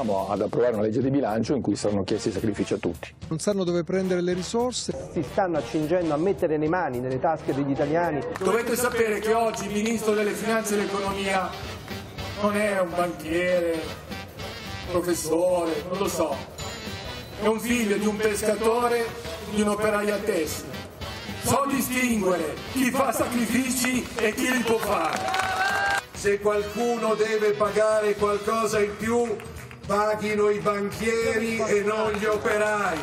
andiamo ad approvare una legge di bilancio in cui saranno chiesti sacrifici a tutti. Non sanno dove prendere le risorse. Si stanno accingendo a mettere le mani nelle tasche degli italiani. Dovete sapere che oggi il Ministro delle Finanze e dell'Economia non è un banchiere, professore, non lo so. È un figlio di un pescatore, di un operaio a tessile. So distinguere chi fa sacrifici e chi li può fare se qualcuno deve pagare qualcosa in più paghino i banchieri e non gli operai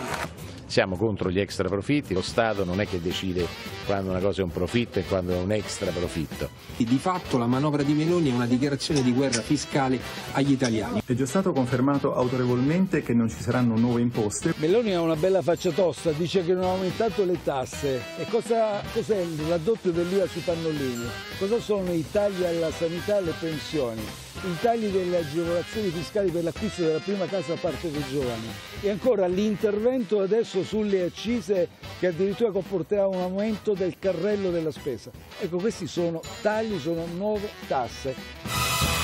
siamo contro gli extra profitti, lo Stato non è che decide quando una cosa è un profitto e quando è un extra profitto. E di fatto la manovra di Meloni è una dichiarazione di guerra fiscale agli italiani. È già stato confermato autorevolmente che non ci saranno nuove imposte. Meloni ha una bella faccia tosta, dice che non ha aumentato le tasse. E cosa, cos'è il raddoppio dell'IVA sui pannolini? Cosa sono i tagli alla sanità e alle pensioni? I tagli delle agevolazioni fiscali per l'acquisto della prima casa a parte dei giovani? E ancora l'intervento adesso aumento sulle accise che addirittura comporterà un aumento del carrello della spesa. Ecco, questi sono tagli, sono nuove tasse.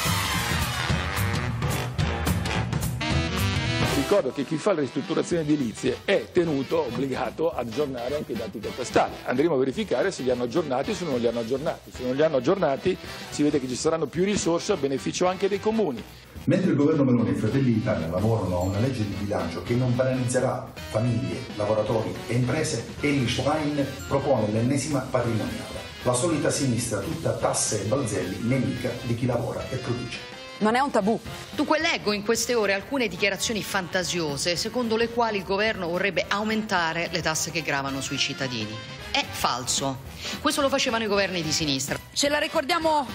ricordo che chi fa le ristrutturazioni edilizie è tenuto, obbligato ad aggiornare anche i dati catastali. Andremo a verificare se li hanno aggiornati o se non li hanno aggiornati. Se non li hanno aggiornati si vede che ci saranno più risorse a beneficio anche dei comuni. Mentre il governo Meloni e i Fratelli d'Italia lavorano a una legge di bilancio che non penalizzerà famiglie, lavoratori e imprese, Ellie Schlein propone l'ennesima patrimoniale. La solita sinistra, tutta tasse e balzelli, nemica di chi lavora e produce non è un tabù. Dunque leggo in queste ore alcune dichiarazioni fantasiose secondo le quali il governo vorrebbe aumentare le tasse che gravano sui cittadini. È falso. Questo lo facevano i governi di sinistra. Ce la ricordiamo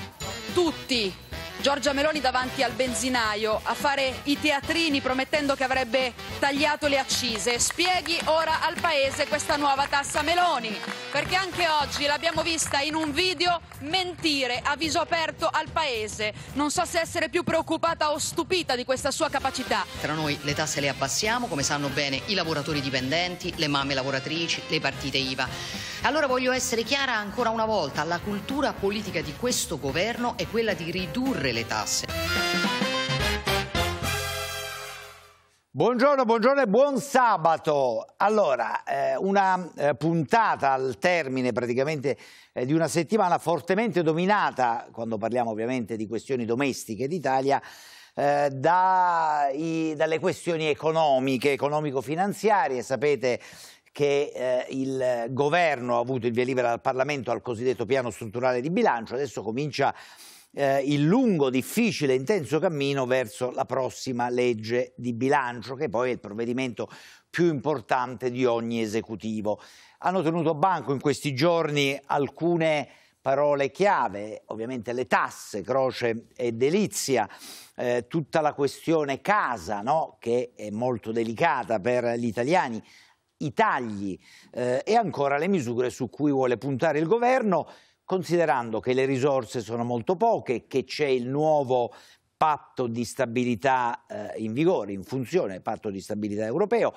tutti Giorgia Meloni davanti al benzinaio a fare i teatrini promettendo che avrebbe tagliato le accise. Spieghi ora al Paese questa nuova tassa Meloni, perché anche oggi l'abbiamo vista in un video mentire a viso aperto al Paese. Non so se essere più preoccupata o stupita di questa sua capacità. Tra noi le tasse le abbassiamo, come sanno bene i lavoratori dipendenti, le mamme lavoratrici, le partite IVA. Allora voglio essere chiara ancora una volta, la cultura politica di questo governo è quella di ridurre ridurre le tasse. Buongiorno, buongiorno e buon sabato. Allora, eh, una eh, puntata al termine praticamente eh, di una settimana fortemente dominata, quando parliamo ovviamente di questioni domestiche d'Italia, eh, da i, dalle questioni economiche, economico-finanziarie. Sapete che eh, il governo ha avuto il via libera dal Parlamento al cosiddetto piano strutturale di bilancio, adesso comincia eh, il lungo, difficile, intenso cammino verso la prossima legge di bilancio, che poi è il provvedimento più importante di ogni esecutivo. Hanno tenuto banco in questi giorni alcune parole chiave, ovviamente le tasse, croce e delizia, eh, tutta la questione casa, no? che è molto delicata per gli italiani, i tagli eh, e ancora le misure su cui vuole puntare il governo considerando che le risorse sono molto poche, che c'è il nuovo patto di stabilità eh, in vigore, in funzione, il patto di stabilità europeo,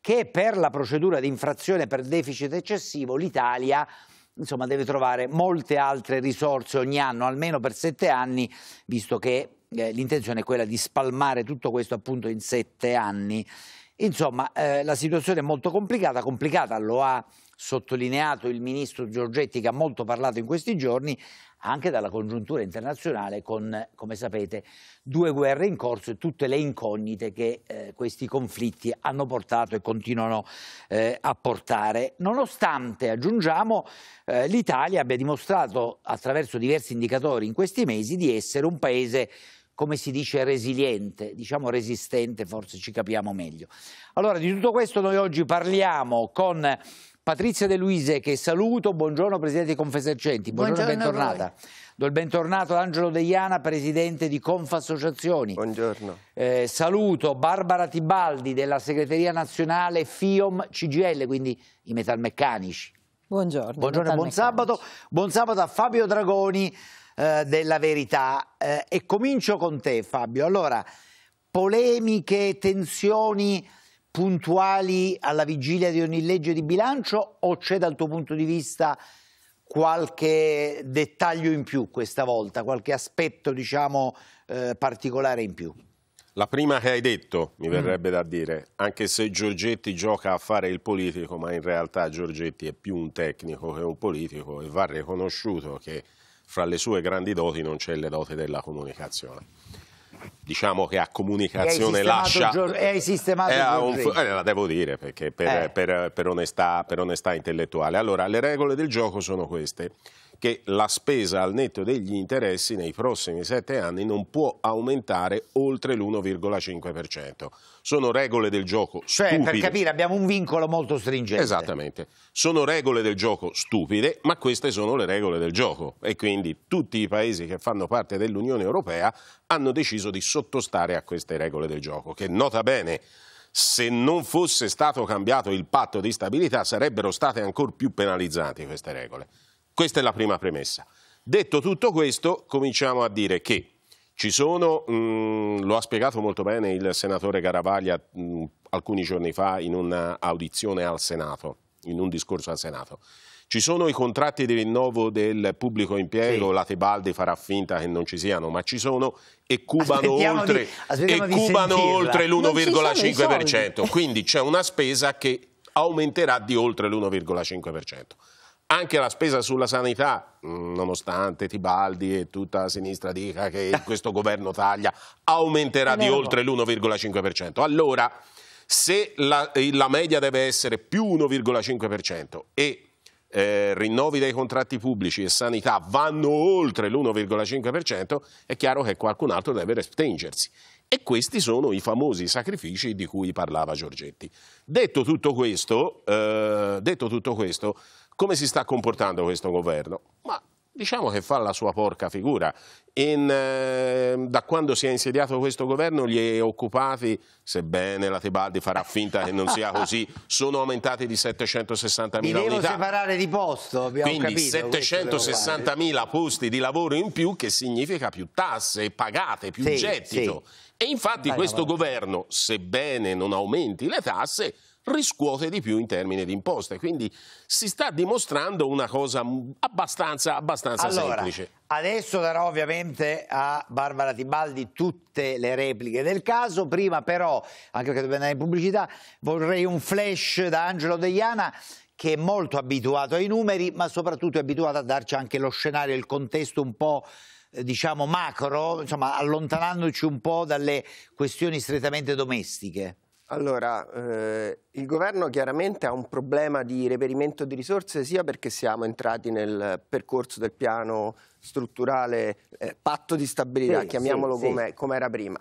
che per la procedura di infrazione per deficit eccessivo l'Italia insomma, deve trovare molte altre risorse ogni anno, almeno per sette anni, visto che eh, l'intenzione è quella di spalmare tutto questo appunto in sette anni. Insomma, eh, la situazione è molto complicata, complicata lo ha sottolineato il ministro Giorgetti che ha molto parlato in questi giorni, anche dalla congiuntura internazionale con, come sapete, due guerre in corso e tutte le incognite che eh, questi conflitti hanno portato e continuano eh, a portare. Nonostante, aggiungiamo, eh, l'Italia abbia dimostrato attraverso diversi indicatori in questi mesi di essere un paese come si dice resiliente, diciamo resistente, forse ci capiamo meglio. Allora, di tutto questo noi oggi parliamo con Patrizia De Luise che saluto, buongiorno Presidente di Confesercenti, buongiorno, buongiorno bentornata. Do il bentornato ad Angelo Deiana, Presidente di Confassociazioni. Buongiorno. Eh, saluto Barbara Tibaldi della Segreteria Nazionale FIOM CGL, quindi i metalmeccanici. Buongiorno. Buongiorno e buon sabato. Buon sabato a Fabio Dragoni eh, della Verità. Eh, e comincio con te Fabio. Allora, polemiche, tensioni puntuali alla vigilia di ogni legge di bilancio o c'è dal tuo punto di vista qualche dettaglio in più questa volta, qualche aspetto diciamo eh, particolare in più? La prima che hai detto, mi mm. verrebbe da dire, anche se Giorgetti gioca a fare il politico, ma in realtà Giorgetti è più un tecnico che un politico e va riconosciuto che fra le sue grandi doti non c'è le doti della comunicazione diciamo che a comunicazione lascia... E hai sistemato eh, un, eh, La devo dire, perché per, eh. per, per, onestà, per onestà intellettuale. Allora, le regole del gioco sono queste che la spesa al netto degli interessi nei prossimi sette anni non può aumentare oltre l'1,5%. Sono regole del gioco cioè, stupide. Cioè, per capire, abbiamo un vincolo molto stringente. Esattamente. Sono regole del gioco stupide, ma queste sono le regole del gioco. E quindi tutti i paesi che fanno parte dell'Unione Europea hanno deciso di sottostare a queste regole del gioco, che nota bene se non fosse stato cambiato il patto di stabilità sarebbero state ancora più penalizzate queste regole. Questa è la prima premessa. Detto tutto questo, cominciamo a dire che ci sono, mh, mm, lo ha spiegato molto bene il senatore Garavaglia mh, mm, alcuni giorni fa in un'audizione al Senato, in un discorso al Senato. Ci sono i contratti di rinnovo del pubblico impiego, sì. la Tebaldi farà finta che non ci siano, ma ci sono e cubano aspettiamo oltre, oltre l'1,5%. Quindi c'è una spesa che aumenterà di oltre l'1,5% anche la spesa sulla sanità, mm, nonostante Tibaldi e tutta la sinistra dica che questo governo taglia, aumenterà di oltre l'1,5%. Allora, se la, eh, la, media deve essere più 1,5% e eh, rinnovi dei contratti pubblici e sanità vanno oltre l'1,5%, è chiaro che qualcun altro deve restringersi. E questi sono i famosi sacrifici di cui parlava Giorgetti. Detto tutto questo, eh, detto tutto questo come si sta comportando questo governo? Ma diciamo che fa la sua porca figura. In, eh, da quando si è insediato questo governo gli occupati, sebbene la Tebaldi farà finta che non sia così, sono aumentati di 760 mila unità. Li devo separare di posto, abbiamo Quindi 760 mila posti di lavoro in più che significa più tasse pagate, più sì, gettito. Sì. E infatti vai, questo vai. governo, sebbene non aumenti le tasse, riscuote di più in termini di imposte. Quindi si sta dimostrando una cosa abbastanza, abbastanza allora, semplice. Adesso darò ovviamente a Barbara Tibaldi tutte le repliche del caso. Prima però, anche perché dobbiamo andare in pubblicità, vorrei un flash da Angelo Deiana che è molto abituato ai numeri, ma soprattutto è abituato a darci anche lo scenario, il contesto un po' eh, diciamo macro, insomma, allontanandoci un po' dalle questioni strettamente domestiche. Allora, eh, il governo chiaramente ha un problema di reperimento di risorse sia perché siamo entrati nel percorso del piano strutturale eh, patto di stabilità, sì, chiamiamolo sì, come sì. com era prima,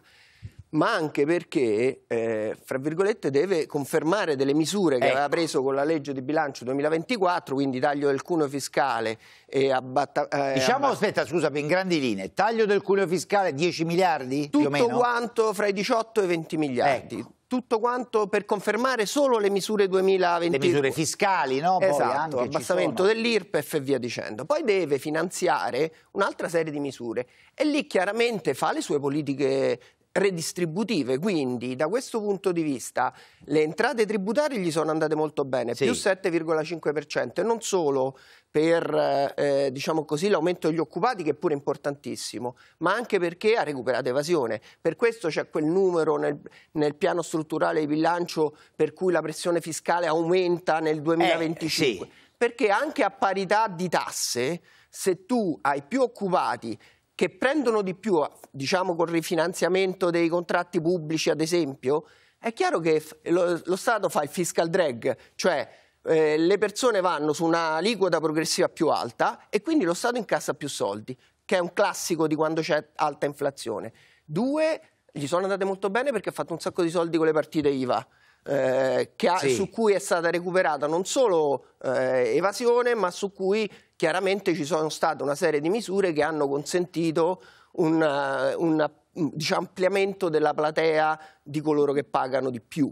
ma anche perché, eh, fra virgolette, deve confermare delle misure che ecco. aveva preso con la legge di bilancio 2024, quindi taglio del cuneo fiscale e abbattimento. Eh, diciamo, aspetta, scusami, in grandi linee, taglio del cuneo fiscale 10 miliardi? Tutto quanto fra i 18 e i 20 miliardi. Ecco tutto quanto per confermare solo le misure 2022. Le misure fiscali, no? Esatto, Poi abbassamento dell'IRPEF e via dicendo. Poi deve finanziare un'altra serie di misure e lì chiaramente fa le sue politiche redistributive, quindi da questo punto di vista le entrate tributarie gli sono andate molto bene, sì. più 7,5% e non solo per eh, eh, diciamo così, l'aumento degli occupati che è pure importantissimo, ma anche perché ha recuperato evasione. Per questo c'è quel numero nel, nel, piano strutturale di bilancio per cui la pressione fiscale aumenta nel 2025. Eh, sì. Perché anche a parità di tasse, se tu hai più occupati che prendono di più, diciamo col rifinanziamento dei contratti pubblici ad esempio, è chiaro che lo, lo Stato fa il fiscal drag, cioè eh, le persone vanno su una liquida progressiva più alta e quindi lo Stato incassa più soldi, che è un classico di quando c'è alta inflazione. Due, gli sono andate molto bene perché ha fatto un sacco di soldi con le partite IVA. Eh, ha, sì. su cui è stata recuperata non solo eh, evasione, ma su cui chiaramente ci sono state una serie di misure che hanno consentito un, eh, un diciamo, ampliamento della platea di coloro che pagano di più.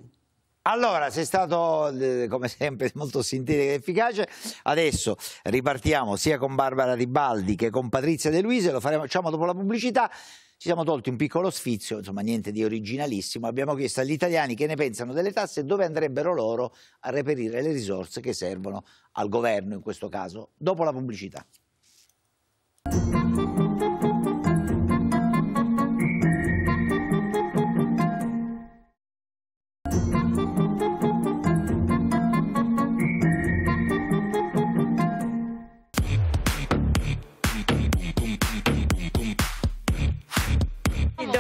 Allora, sei stato eh, come sempre molto sintetico ed efficace. Adesso ripartiamo sia con Barbara Ribaldi che con Patrizia De Luise, lo faremo, facciamo dopo la pubblicità. Ci siamo tolti un piccolo sfizio, insomma niente di originalissimo. Abbiamo chiesto agli italiani che ne pensano delle tasse e dove andrebbero loro a reperire le risorse che servono al governo in questo caso, dopo la pubblicità.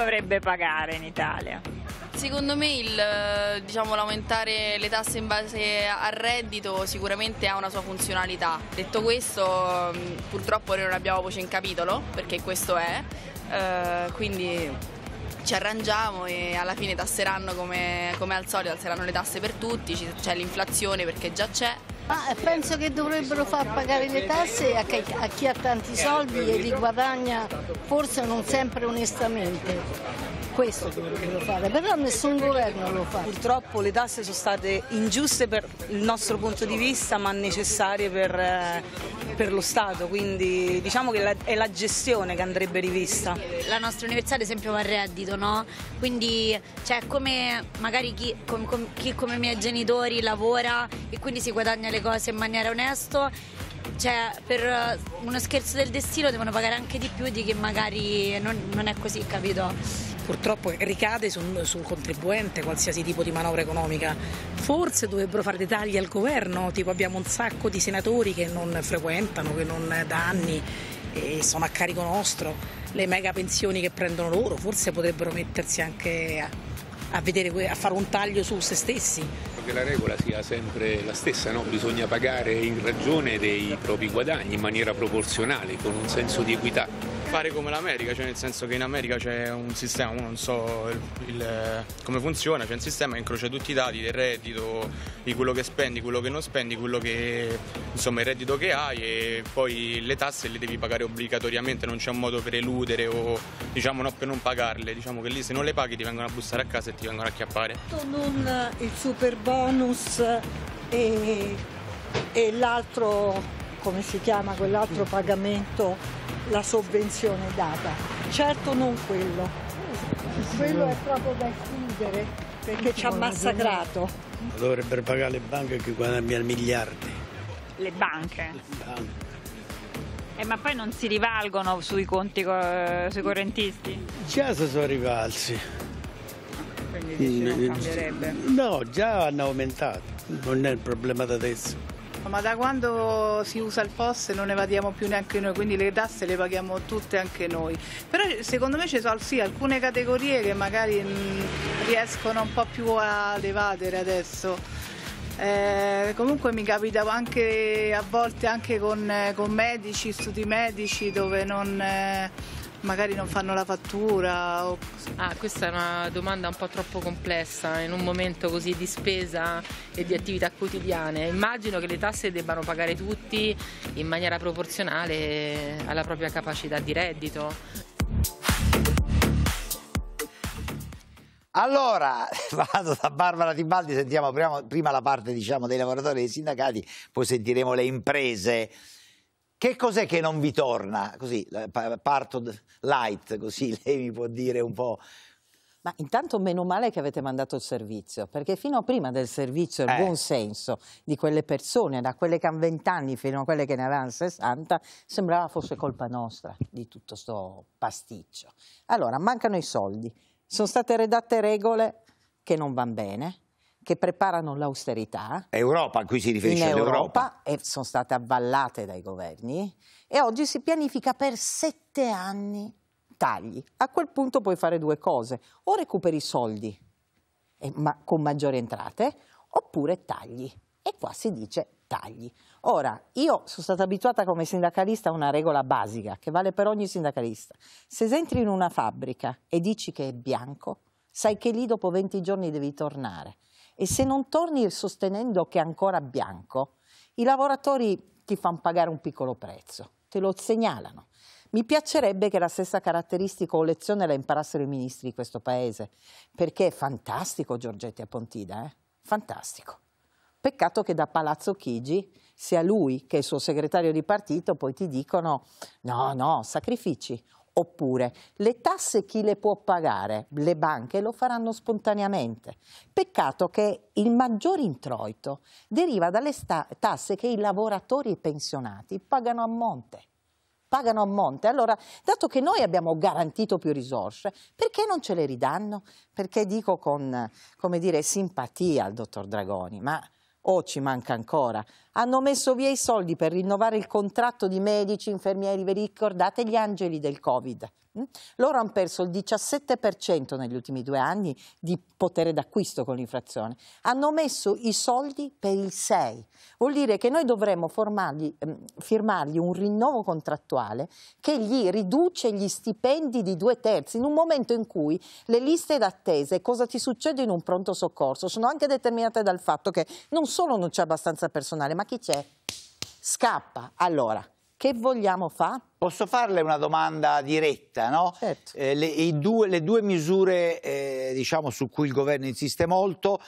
dovrebbe pagare in Italia? Secondo me eh, diciamo, l'aumentare diciamo, le tasse in base al reddito sicuramente ha una sua funzionalità. Detto questo, mm, purtroppo noi non abbiamo voce in capitolo, perché questo è, eh, quindi ci arrangiamo e alla fine tasseranno come, come al solito, alzeranno le tasse per tutti, c'è l'inflazione perché già c'è. Ma penso che dovrebbero far pagare le tasse a chi, a chi ha tanti soldi e li guadagna forse non sempre onestamente questo che vogliono fare, però nessun governo lo fa. Purtroppo le tasse sono state ingiuste per il nostro punto di vista, ma necessarie per, eh, per lo Stato, quindi diciamo che è la gestione che andrebbe rivista. La nostra università ad esempio va a reddito, no? Quindi cioè, come magari chi, com, com, chi come i miei genitori lavora e quindi si guadagna le cose in maniera onesta, cioè per eh, uno scherzo del destino devono pagare anche di più di che magari non, non è così, capito? purtroppo ricade sul, sul, contribuente qualsiasi tipo di manovra economica. Forse dovrebbero fare dei tagli al governo, tipo abbiamo un sacco di senatori che non frequentano, che non da anni sono a carico nostro, le mega pensioni che prendono loro, forse potrebbero mettersi anche a, a, vedere, a fare un taglio su se stessi che la regola sia sempre la stessa, no? bisogna pagare in ragione dei propri guadagni in maniera proporzionale, con un senso di equità. Fare come l'America, cioè nel senso che in America c'è un sistema, non so il, il, eh, come funziona, c'è un sistema che incrocia tutti i dati del reddito, di quello che spendi, quello che non spendi, quello che, insomma il reddito che hai e poi le tasse le devi pagare obbligatoriamente, non c'è un modo per eludere o diciamo no, per non pagarle, diciamo che lì se non le paghi ti vengono a bussare a casa e ti vengono a chiappare. Non il Super Bowl bonus e, e l'altro, come si chiama quell'altro pagamento, la sovvenzione data. Certo non quello, quello è proprio da chiudere perché ci ha massacrato. Allora per pagare le banche che guadagnano miliardi. Le banche? Le banche. Eh, ma poi non si rivalgono sui conti, sui correntisti? Già si sono rivalsi quindi dici non eh, cambierebbe? No, già hanno aumentato, non è il problema da adesso. Ma da quando si usa il POS non evadiamo più neanche noi, quindi le tasse le paghiamo tutte anche noi. Però secondo me ci sono sì alcune categorie che magari mm, riescono un po' più ad evadere adesso. Eh, comunque mi capita anche a volte anche con, eh, con medici, studi medici dove non... Eh, magari non fanno la fattura. O... Ah, questa è una domanda un po' troppo complessa in un momento così di spesa e di attività quotidiane. Immagino che le tasse debbano pagare tutti in maniera proporzionale alla propria capacità di reddito. Allora, vado da Barbara Timbaldi, sentiamo prima, prima la parte diciamo, dei lavoratori e dei sindacati, poi sentiremo le imprese. Che cos'è che non vi torna? Così, parto light, così lei mi può dire un po'. Ma intanto meno male che avete mandato il servizio, perché fino a prima del servizio il eh. buon senso di quelle persone, da quelle che hanno vent'anni fino a quelle che ne avevano 60, sembrava fosse colpa nostra di tutto questo pasticcio. Allora, mancano i soldi, sono state redatte regole che non vanno bene, che preparano l'austerità. Europa, a cui si riferisce l'Europa. Europa, e sono state avvallate dai governi e oggi si pianifica per sette anni tagli. A quel punto puoi fare due cose, o recuperi soldi eh, ma con maggiori entrate, oppure tagli. E qua si dice tagli. Ora, io sono stata abituata come sindacalista a una regola basica che vale per ogni sindacalista. Se entri in una fabbrica e dici che è bianco, sai che lì dopo 20 giorni devi tornare e se non torni sostenendo che è ancora bianco, i lavoratori ti fanno pagare un piccolo prezzo, te lo segnalano. Mi piacerebbe che la stessa caratteristica o lezione la imparassero i ministri di questo paese, perché è fantastico Giorgetti a Pontida, eh? fantastico. Peccato che da Palazzo Chigi sia lui che il suo segretario di partito poi ti dicono no, no, sacrifici. Oppure le tasse chi le può pagare? Le banche lo faranno spontaneamente. Peccato che il maggior introito deriva dalle tasse che i lavoratori pensionati pagano a monte. Pagano a monte. Allora, dato che noi abbiamo garantito più risorse, perché non ce le ridanno? Perché dico con, come dire, simpatia al dottor Dragoni, ma o oh, ci manca ancora. Hanno messo via i soldi per rinnovare il contratto di medici, infermieri, vi ricordate gli angeli del Covid? Loro hanno perso il 17% negli ultimi due anni di potere d'acquisto con l'inflazione. Hanno messo i soldi per il 6. Vuol dire che noi dovremmo formargli, ehm, firmargli un rinnovo contrattuale che gli riduce gli stipendi di due terzi in un momento in cui le liste d'attese, cosa ti succede in un pronto soccorso, sono anche determinate dal fatto che non solo non c'è abbastanza personale, ma chi c'è? Scappa. Allora, che vogliamo fare? Posso farle una domanda diretta, no? certo. eh, le, due, le, due, misure eh, diciamo, su cui il governo insiste molto,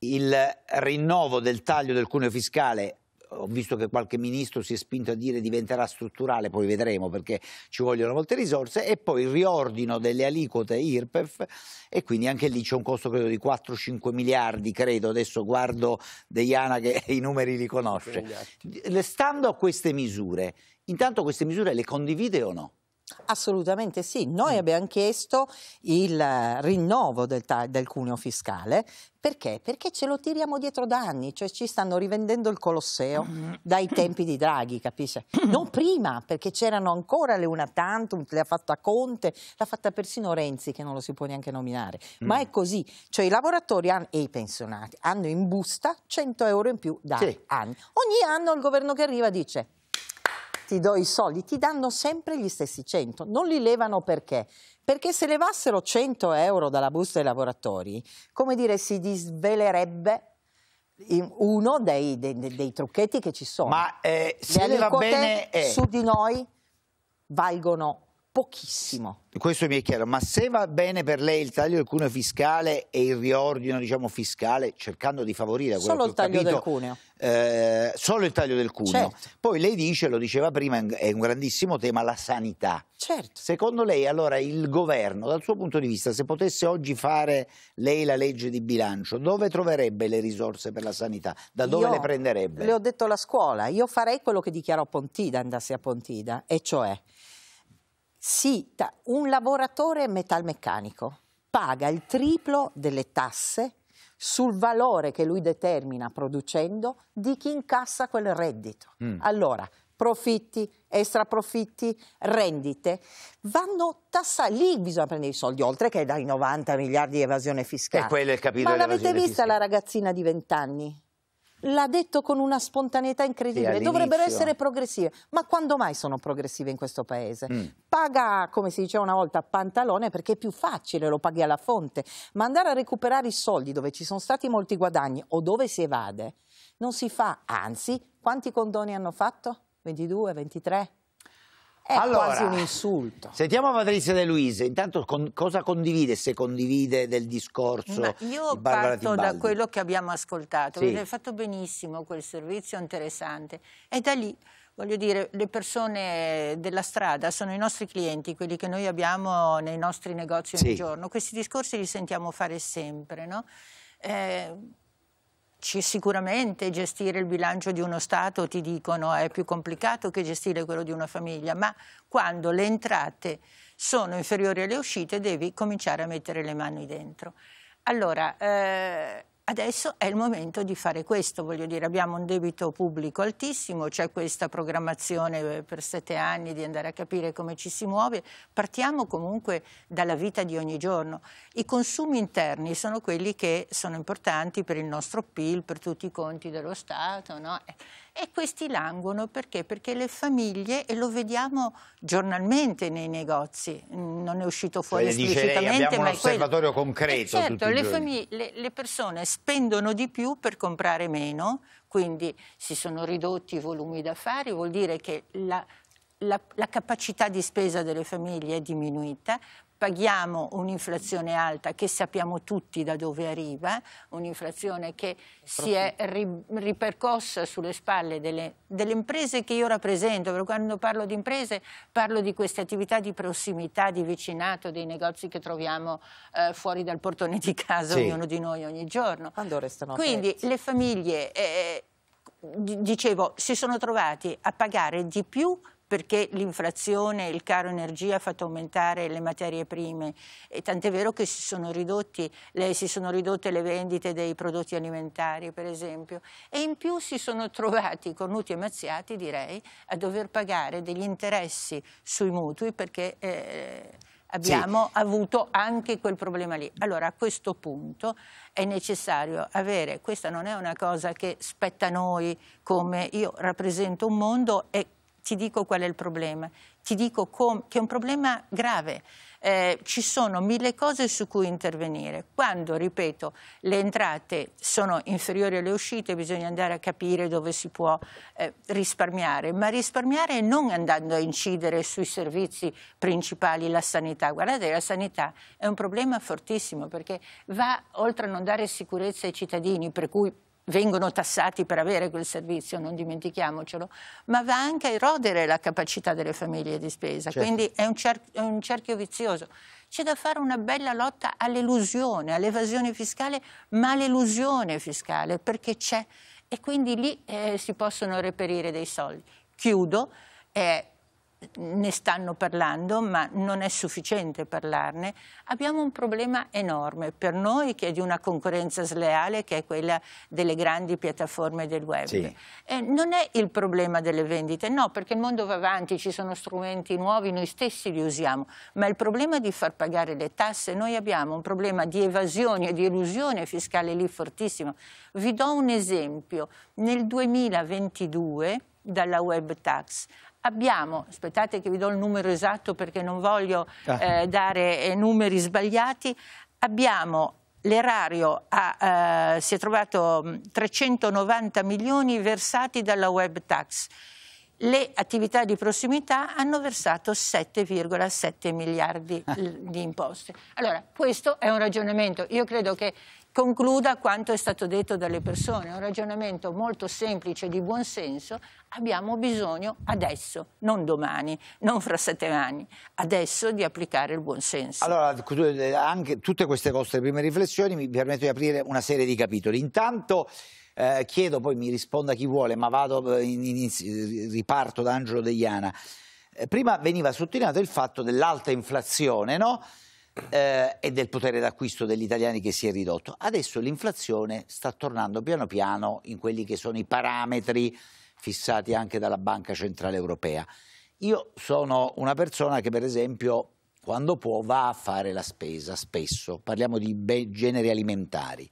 il rinnovo del taglio del cuneo fiscale ho visto che qualche ministro si è spinto a dire diventerà strutturale, poi vedremo perché ci vogliono molte risorse, e poi il riordino delle aliquote IRPEF e quindi anche lì c'è un costo credo di 4-5 miliardi, credo, adesso guardo Deiana che i numeri li conosce. Esatto. Stando a queste misure, Intanto queste misure le condivide o no? Assolutamente sì, noi mm. abbiamo chiesto il rinnovo del, del cuneo fiscale perché? Perché ce lo tiriamo dietro da anni, cioè ci stanno rivendendo il Colosseo mm. dai tempi di Draghi, capisce? Non prima, perché c'erano ancora le una tantum, le ha fatta Conte, l'ha fatta persino Renzi, che non lo si può neanche nominare. Mm. Ma mm. è così, cioè i lavoratori hanno, e i pensionati hanno in busta 100 euro in più da sì. anni. Ogni anno il governo che arriva dice ti do i soldi, ti danno sempre gli stessi 100, non li levano perché? Perché se levassero 100 euro dalla busta dei lavoratori, come dire, si disvelerebbe uno dei, dei, dei trucchetti che ci sono. Ma eh, se le va bene... È... Eh. Su di noi valgono pochissimo. Questo mi è chiaro, ma se va bene per lei il taglio del cuneo fiscale e il riordino diciamo, fiscale, cercando di favorire quello solo il taglio capito, del cuneo. Eh, solo il taglio del cuneo. Certo. Poi lei dice, lo diceva prima, è un grandissimo tema la sanità. Certo. Secondo lei allora il governo, dal suo punto di vista, se potesse oggi fare lei la legge di bilancio, dove troverebbe le risorse per la sanità? Da dove io le prenderebbe? Le ho detto la scuola, io farei quello che dichiarò Pontida, andassi a Pontida, e cioè sì, un lavoratore metalmeccanico paga il triplo delle tasse sul valore che lui determina producendo di chi incassa quel reddito. Mm. Allora, profitti, extraprofitti, rendite, vanno tassati. Lì bisogna prendere i soldi, oltre che dai 90 miliardi di evasione fiscale. E quello è il capitolo Ma l'avete vista fiscale. la ragazzina di 20 anni? l'ha detto con una spontaneità incredibile, dovrebbero essere progressive, ma quando mai sono progressive in questo paese? Mm. Paga, come si diceva una volta, pantalone perché è più facile, lo paghi alla fonte, ma andare a recuperare i soldi dove ci sono stati molti guadagni o dove si evade non si fa, anzi, quanti condoni hanno fatto? 22, 23? È allora, quasi un insulto. Sentiamo Patrizia De Luise, intanto con, cosa condivide, se condivide del discorso Ma Io di parto Timbaldi. da quello che abbiamo ascoltato, sì. avete fatto benissimo quel servizio interessante e da lì voglio dire, le persone della strada sono i nostri clienti, quelli che noi abbiamo nei nostri negozi ogni sì. giorno. Questi discorsi li sentiamo fare sempre, no? Eh, ci, sicuramente gestire il bilancio di uno Stato, ti dicono, è più complicato che gestire quello di una famiglia, ma quando le entrate sono inferiori alle uscite devi cominciare a mettere le mani dentro. Allora, eh, Adesso è il momento di fare questo, voglio dire, abbiamo un debito pubblico altissimo, c'è questa programmazione eh, per sette anni di andare a capire come ci si muove, partiamo comunque dalla vita di ogni giorno. I consumi interni sono quelli che sono importanti per il nostro PIL, per tutti i conti dello Stato, no? Eh, e questi languono perché? Perché le famiglie, e lo vediamo giornalmente nei negozi, non è uscito cioè, fuori cioè, esplicitamente. Lei, abbiamo un osservatorio quello... concreto. Eh certo, le, famiglie, le, le persone spendono di più per comprare meno, quindi si sono ridotti i volumi d'affari, vuol dire che la la, la, capacità di spesa delle famiglie è diminuita, paghiamo un'inflazione alta che sappiamo tutti da dove arriva, un'inflazione che si è ri ripercossa sulle spalle delle, delle, imprese che io rappresento, perché quando parlo di imprese parlo di queste attività di prossimità, di vicinato, dei negozi che troviamo eh, fuori dal portone di casa sì. ognuno di noi ogni giorno. Quindi aperti? le famiglie, eh, dicevo, si sono trovati a pagare di più perché l'inflazione, il caro energia ha fatto aumentare le materie prime e tant'è vero che si sono, ridotti, le, si sono ridotte le vendite dei prodotti alimentari per esempio e in più si sono trovati cornuti e mazziati direi a dover pagare degli interessi sui mutui perché eh, abbiamo sì. avuto anche quel problema lì. Allora a questo punto è necessario avere, questa non è una cosa che spetta a noi come io rappresento un mondo e ti dico qual è il problema, ti dico che è un problema grave. Eh, ci sono mille cose su cui intervenire. Quando, ripeto, le entrate sono inferiori alle uscite, bisogna andare a capire dove si può eh, risparmiare, ma risparmiare non andando a incidere sui servizi principali, la sanità. Guardate, la sanità è un problema fortissimo perché va oltre a non dare sicurezza ai cittadini, per cui vengono tassati per avere quel servizio, non dimentichiamocelo, ma va anche a erodere la capacità delle famiglie di spesa, certo. quindi è un, cer è un cerchio vizioso. C'è da fare una bella lotta all'elusione, all'evasione fiscale, ma all'elusione fiscale, perché c'è e quindi lì eh, si possono reperire dei soldi. Chiudo. Eh, ne stanno parlando, ma non è sufficiente parlarne, abbiamo un problema enorme per noi che è di una concorrenza sleale che è quella delle grandi piattaforme del web. Sì. Eh, non è il problema delle vendite, no, perché il mondo va avanti, ci sono strumenti nuovi, noi stessi li usiamo, ma il problema di far pagare le tasse, noi abbiamo un problema di evasione e di elusione fiscale lì fortissimo. Vi do un esempio, nel 2022 dalla web tax abbiamo, aspettate che vi do il numero esatto perché non voglio ah. eh, dare eh, numeri sbagliati, abbiamo l'erario eh, si è trovato 390 mm, milioni versati dalla web tax. Le attività di prossimità hanno versato 7,7 miliardi ah. di imposte. Allora, questo è un ragionamento. Io credo che concluda quanto è stato detto dalle persone, un ragionamento molto semplice di buonsenso, abbiamo bisogno adesso, non domani, non fra sette anni, adesso di applicare il buonsenso. Allora, eh, anche tutte queste vostre prime riflessioni mi permettono di aprire una serie di capitoli. Intanto... Eh, chiedo, poi mi risponda chi vuole, ma vado eh, in, in, in, eh, riparto da Angelo Degliana. prima veniva sottolineato il fatto dell'alta inflazione, no? eh, e del potere d'acquisto degli italiani che si è ridotto. Adesso l'inflazione sta tornando piano piano in quelli che sono i parametri fissati anche dalla Banca Centrale Europea. Io sono una persona che per esempio quando può va a fare la spesa spesso, parliamo di generi alimentari,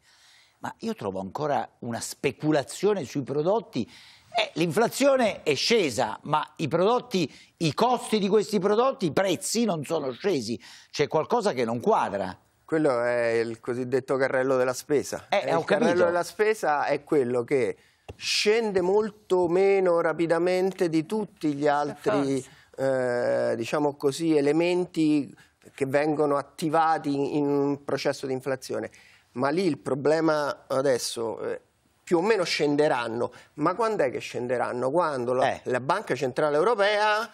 ma io trovo ancora una speculazione sui prodotti eh, l'inflazione è scesa, ma i prodotti, i costi di questi prodotti, i prezzi non sono scesi. C'è qualcosa che non quadra. Quello è il cosiddetto carrello della spesa. Eh, eh il capito. carrello della spesa è quello che scende molto meno rapidamente di tutti gli altri eh, diciamo così, elementi che vengono attivati in un processo di inflazione. Ma lì il problema adesso eh, più o meno scenderanno. Ma quando è che scenderanno? Quando la, eh. la Banca Centrale Europea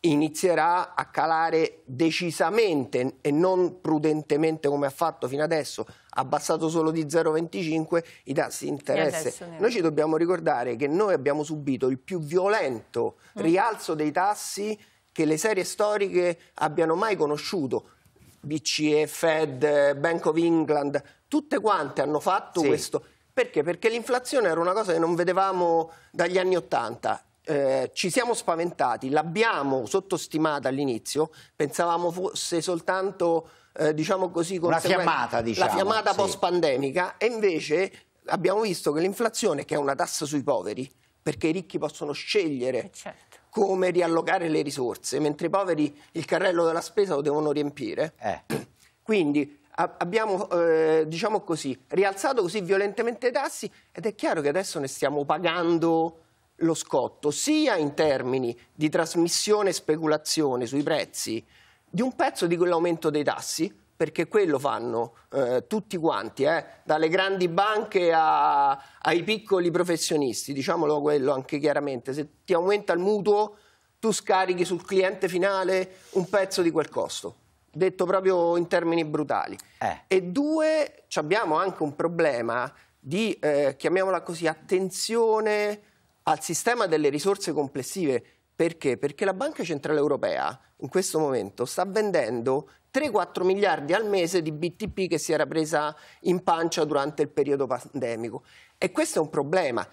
inizierà a calare decisamente e non prudentemente come ha fatto fino adesso, abbassato solo di 0,25 i tassi di interesse. Noi ci dobbiamo ricordare che noi abbiamo subito il più violento mm. rialzo dei tassi che le serie storiche abbiano mai conosciuto. BCE, Fed, Bank of England, tutte quante hanno fatto sì. questo perché? Perché l'inflazione era una cosa che non vedevamo dagli anni Ottanta. Eh, ci siamo spaventati, l'abbiamo sottostimata all'inizio, pensavamo fosse soltanto eh, diciamo così, una fiammata, diciamo, la fiammata sì. post-pandemica e invece abbiamo visto che l'inflazione, che è una tassa sui poveri, perché i ricchi possono scegliere eh, certo. come riallocare le risorse, mentre i poveri il carrello della spesa lo devono riempire. Eh. Quindi abbiamo, eh, diciamo così, rialzato così violentemente i tassi ed è chiaro che adesso ne stiamo pagando lo scotto, sia in termini di trasmissione e speculazione sui prezzi di un pezzo di quell'aumento dei tassi, perché quello fanno eh, tutti quanti, eh, dalle grandi banche a, ai piccoli professionisti, diciamolo quello anche chiaramente, se ti aumenta il mutuo tu scarichi sul cliente finale un pezzo di quel costo detto proprio in termini brutali. Eh. E due, abbiamo anche un problema di, eh, chiamiamola così, attenzione al sistema delle risorse complessive. Perché? Perché la Banca Centrale Europea in questo momento sta vendendo 3-4 miliardi al mese di BTP che si era presa in pancia durante il periodo pandemico. E questo è un problema.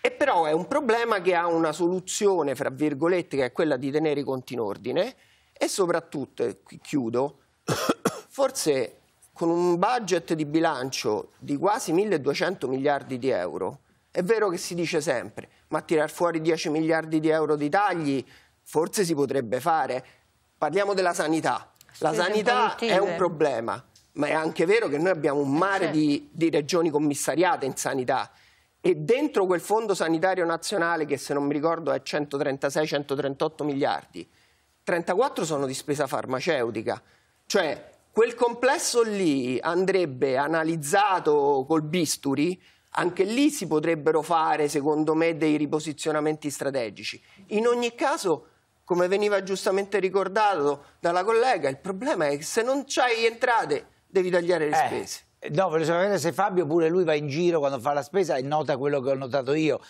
E però è un problema che ha una soluzione, fra virgolette, che è quella di tenere i conti in ordine e soprattutto, e qui chiudo, forse con un budget di bilancio di quasi 1.200 miliardi di euro, è vero che si dice sempre, ma tirar fuori 10 miliardi di euro di tagli forse si potrebbe fare. Parliamo della sanità. La sanità è un problema, ma è anche vero che noi abbiamo un mare eh, di, certo. di regioni commissariate in sanità e dentro quel fondo sanitario nazionale che se non mi ricordo è 136-138 miliardi 34 sono di spesa farmaceutica, cioè quel complesso lì andrebbe analizzato col bisturi, anche lì si potrebbero fare secondo me dei riposizionamenti strategici. In ogni caso come veniva giustamente ricordato dalla collega, il problema è che se non c'hai entrate devi tagliare le eh, spese. No, voglio sapere se Fabio pure lui va in giro quando fa la spesa e nota quello che ho notato io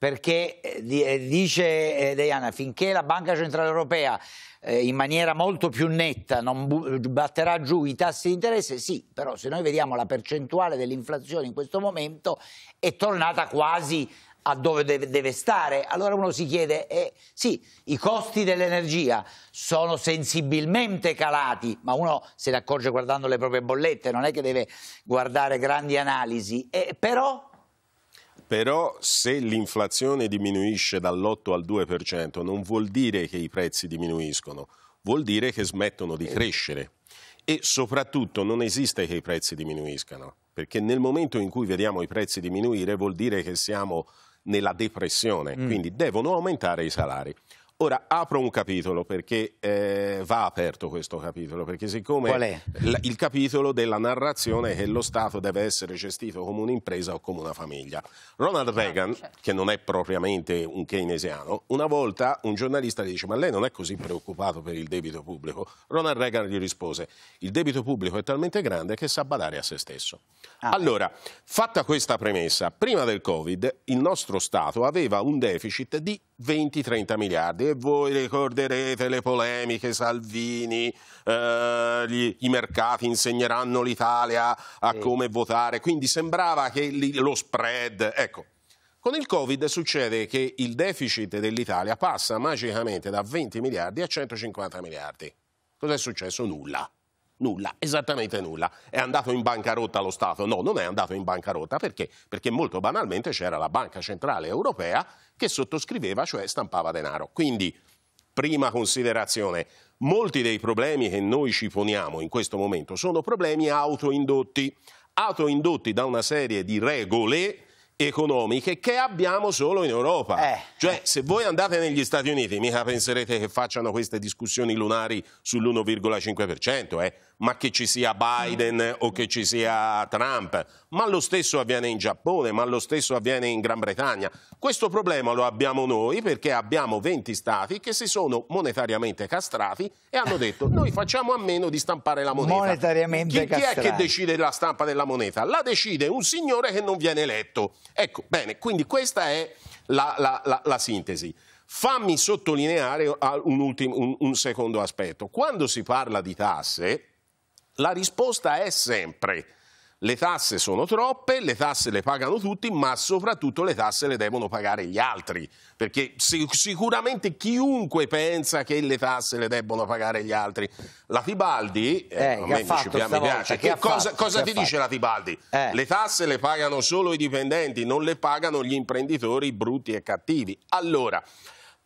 perché eh, eh, dice eh, Diana finché la Banca Centrale Europea in maniera molto più netta non batterà giù i tassi di interesse, sì, però se noi vediamo la percentuale dell'inflazione in questo momento è tornata quasi a dove deve, stare. Allora uno si chiede, eh, sì, i costi dell'energia sono sensibilmente calati, ma uno se ne accorge guardando le proprie bollette, non è che deve guardare grandi analisi, eh, però però se l'inflazione diminuisce dall'8 al 2% non vuol dire che i prezzi diminuiscono, vuol dire che smettono di crescere e soprattutto non esiste che i prezzi diminuiscano, perché nel momento in cui vediamo i prezzi diminuire vuol dire che siamo nella depressione, mm. quindi devono aumentare i salari. Ora apro un capitolo perché eh, va aperto questo capitolo, perché siccome il capitolo della narrazione è che lo Stato deve essere gestito come un'impresa o come una famiglia. Ronald ah, Reagan, certo. che non è propriamente un keynesiano, una volta un giornalista gli dice ma lei non è così preoccupato per il debito pubblico? Ronald Reagan gli rispose il debito pubblico è talmente grande che sa badare a se stesso. Ah. Allora, fatta questa premessa, prima del Covid il nostro Stato aveva un deficit di 20-30 miliardi e voi ricorderete le polemiche Salvini, eh, gli, i mercati insegneranno l'Italia a come votare, quindi sembrava che li, lo spread, ecco. Con il Covid succede che il deficit dell'Italia passa magicamente da 20 miliardi a 150 miliardi. Cos'è successo? Nulla. Nulla, esattamente nulla. È andato in bancarotta lo Stato? No, non è andato in bancarotta. Perché? Perché molto banalmente c'era la Banca Centrale Europea che sottoscriveva, cioè stampava denaro. Quindi, prima considerazione, molti dei problemi che noi ci poniamo in questo momento sono problemi autoindotti, autoindotti da una serie di regole economiche che abbiamo solo in Europa. Eh. eh. Cioè, se voi andate negli Stati Uniti, mica penserete che facciano queste discussioni lunari sull'1,5%, eh? ma che ci sia Biden o che ci sia Trump, ma lo stesso avviene in Giappone, ma lo stesso avviene in Gran Bretagna. Questo problema lo abbiamo noi perché abbiamo 20 stati che si sono monetariamente castrati e hanno detto noi facciamo a meno di stampare la moneta. Monetariamente chi, Chi è che decide la stampa della moneta? La decide un signore che non viene eletto. Ecco, bene, quindi questa è la, la, la, la sintesi. Fammi sottolineare un, ultimo, un, un secondo aspetto. Quando si parla di tasse, la risposta è sempre le tasse sono troppe, le tasse le pagano tutti, ma soprattutto le tasse le devono pagare gli altri, perché sicuramente chiunque pensa che le tasse le debbano pagare gli altri. La Tibaldi, eh, eh, a me fatto, mi piace, che che cosa, fatto, cosa ti dice fatto. la Tibaldi? Eh. Le tasse le pagano solo i dipendenti, non le pagano gli imprenditori brutti e cattivi. Allora...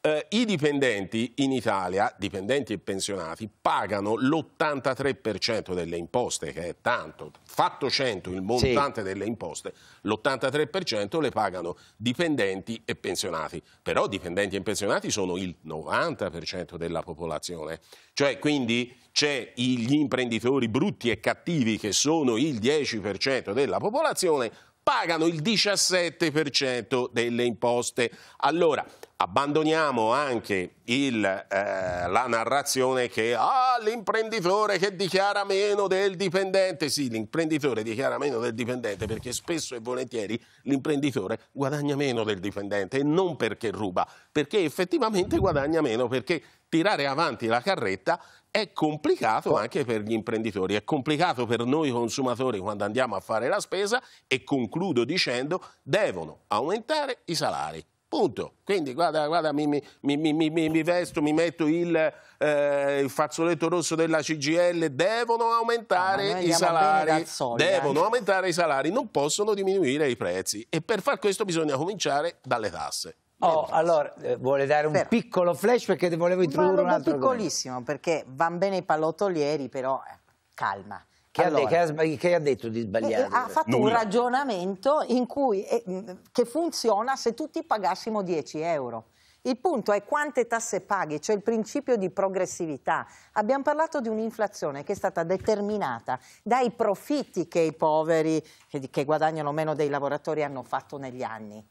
Eh, I dipendenti in Italia, dipendenti e pensionati, pagano l'83% delle imposte, che è tanto. Fatto 100 il montante sì. delle imposte, l'83% le pagano dipendenti e pensionati. Però dipendenti e pensionati sono il 90% della popolazione. Cioè, quindi c'è gli imprenditori brutti e cattivi che sono il 10% della popolazione, pagano il 17% delle imposte. Allora, abbandoniamo anche il, eh, la narrazione che ah, l'imprenditore che dichiara meno del dipendente. Sì, l'imprenditore dichiara meno del dipendente perché spesso e volentieri l'imprenditore guadagna meno del dipendente e non perché ruba, perché effettivamente guadagna meno, perché tirare avanti la carretta è complicato anche per gli imprenditori, è complicato per noi consumatori quando andiamo a fare la spesa e concludo dicendo devono aumentare i salari Punto. Quindi guarda, guarda mi, mi, mi, mi, vesto, mi metto il, eh, il, fazzoletto rosso della CGL, devono aumentare ah, i salari. Eh. devono aumentare i salari, non possono diminuire i prezzi. E per far questo bisogna cominciare dalle tasse. Oh, allora, eh, vuole dare un però, piccolo flash perché volevo introdurre un altro piccolissimo, argomento. perché vanno bene i pallottolieri, però eh, calma che, allora, ha, che, ha, che, ha, detto di eh, eh, sbagliato? Ha fatto Nulla. un ragionamento cui, eh, che funziona se tutti pagassimo 10 euro. Il punto è quante tasse paghi, cioè il principio di progressività. Abbiamo parlato di un'inflazione che è stata determinata dai profitti che i poveri, che, che guadagnano meno dei lavoratori, hanno fatto negli anni.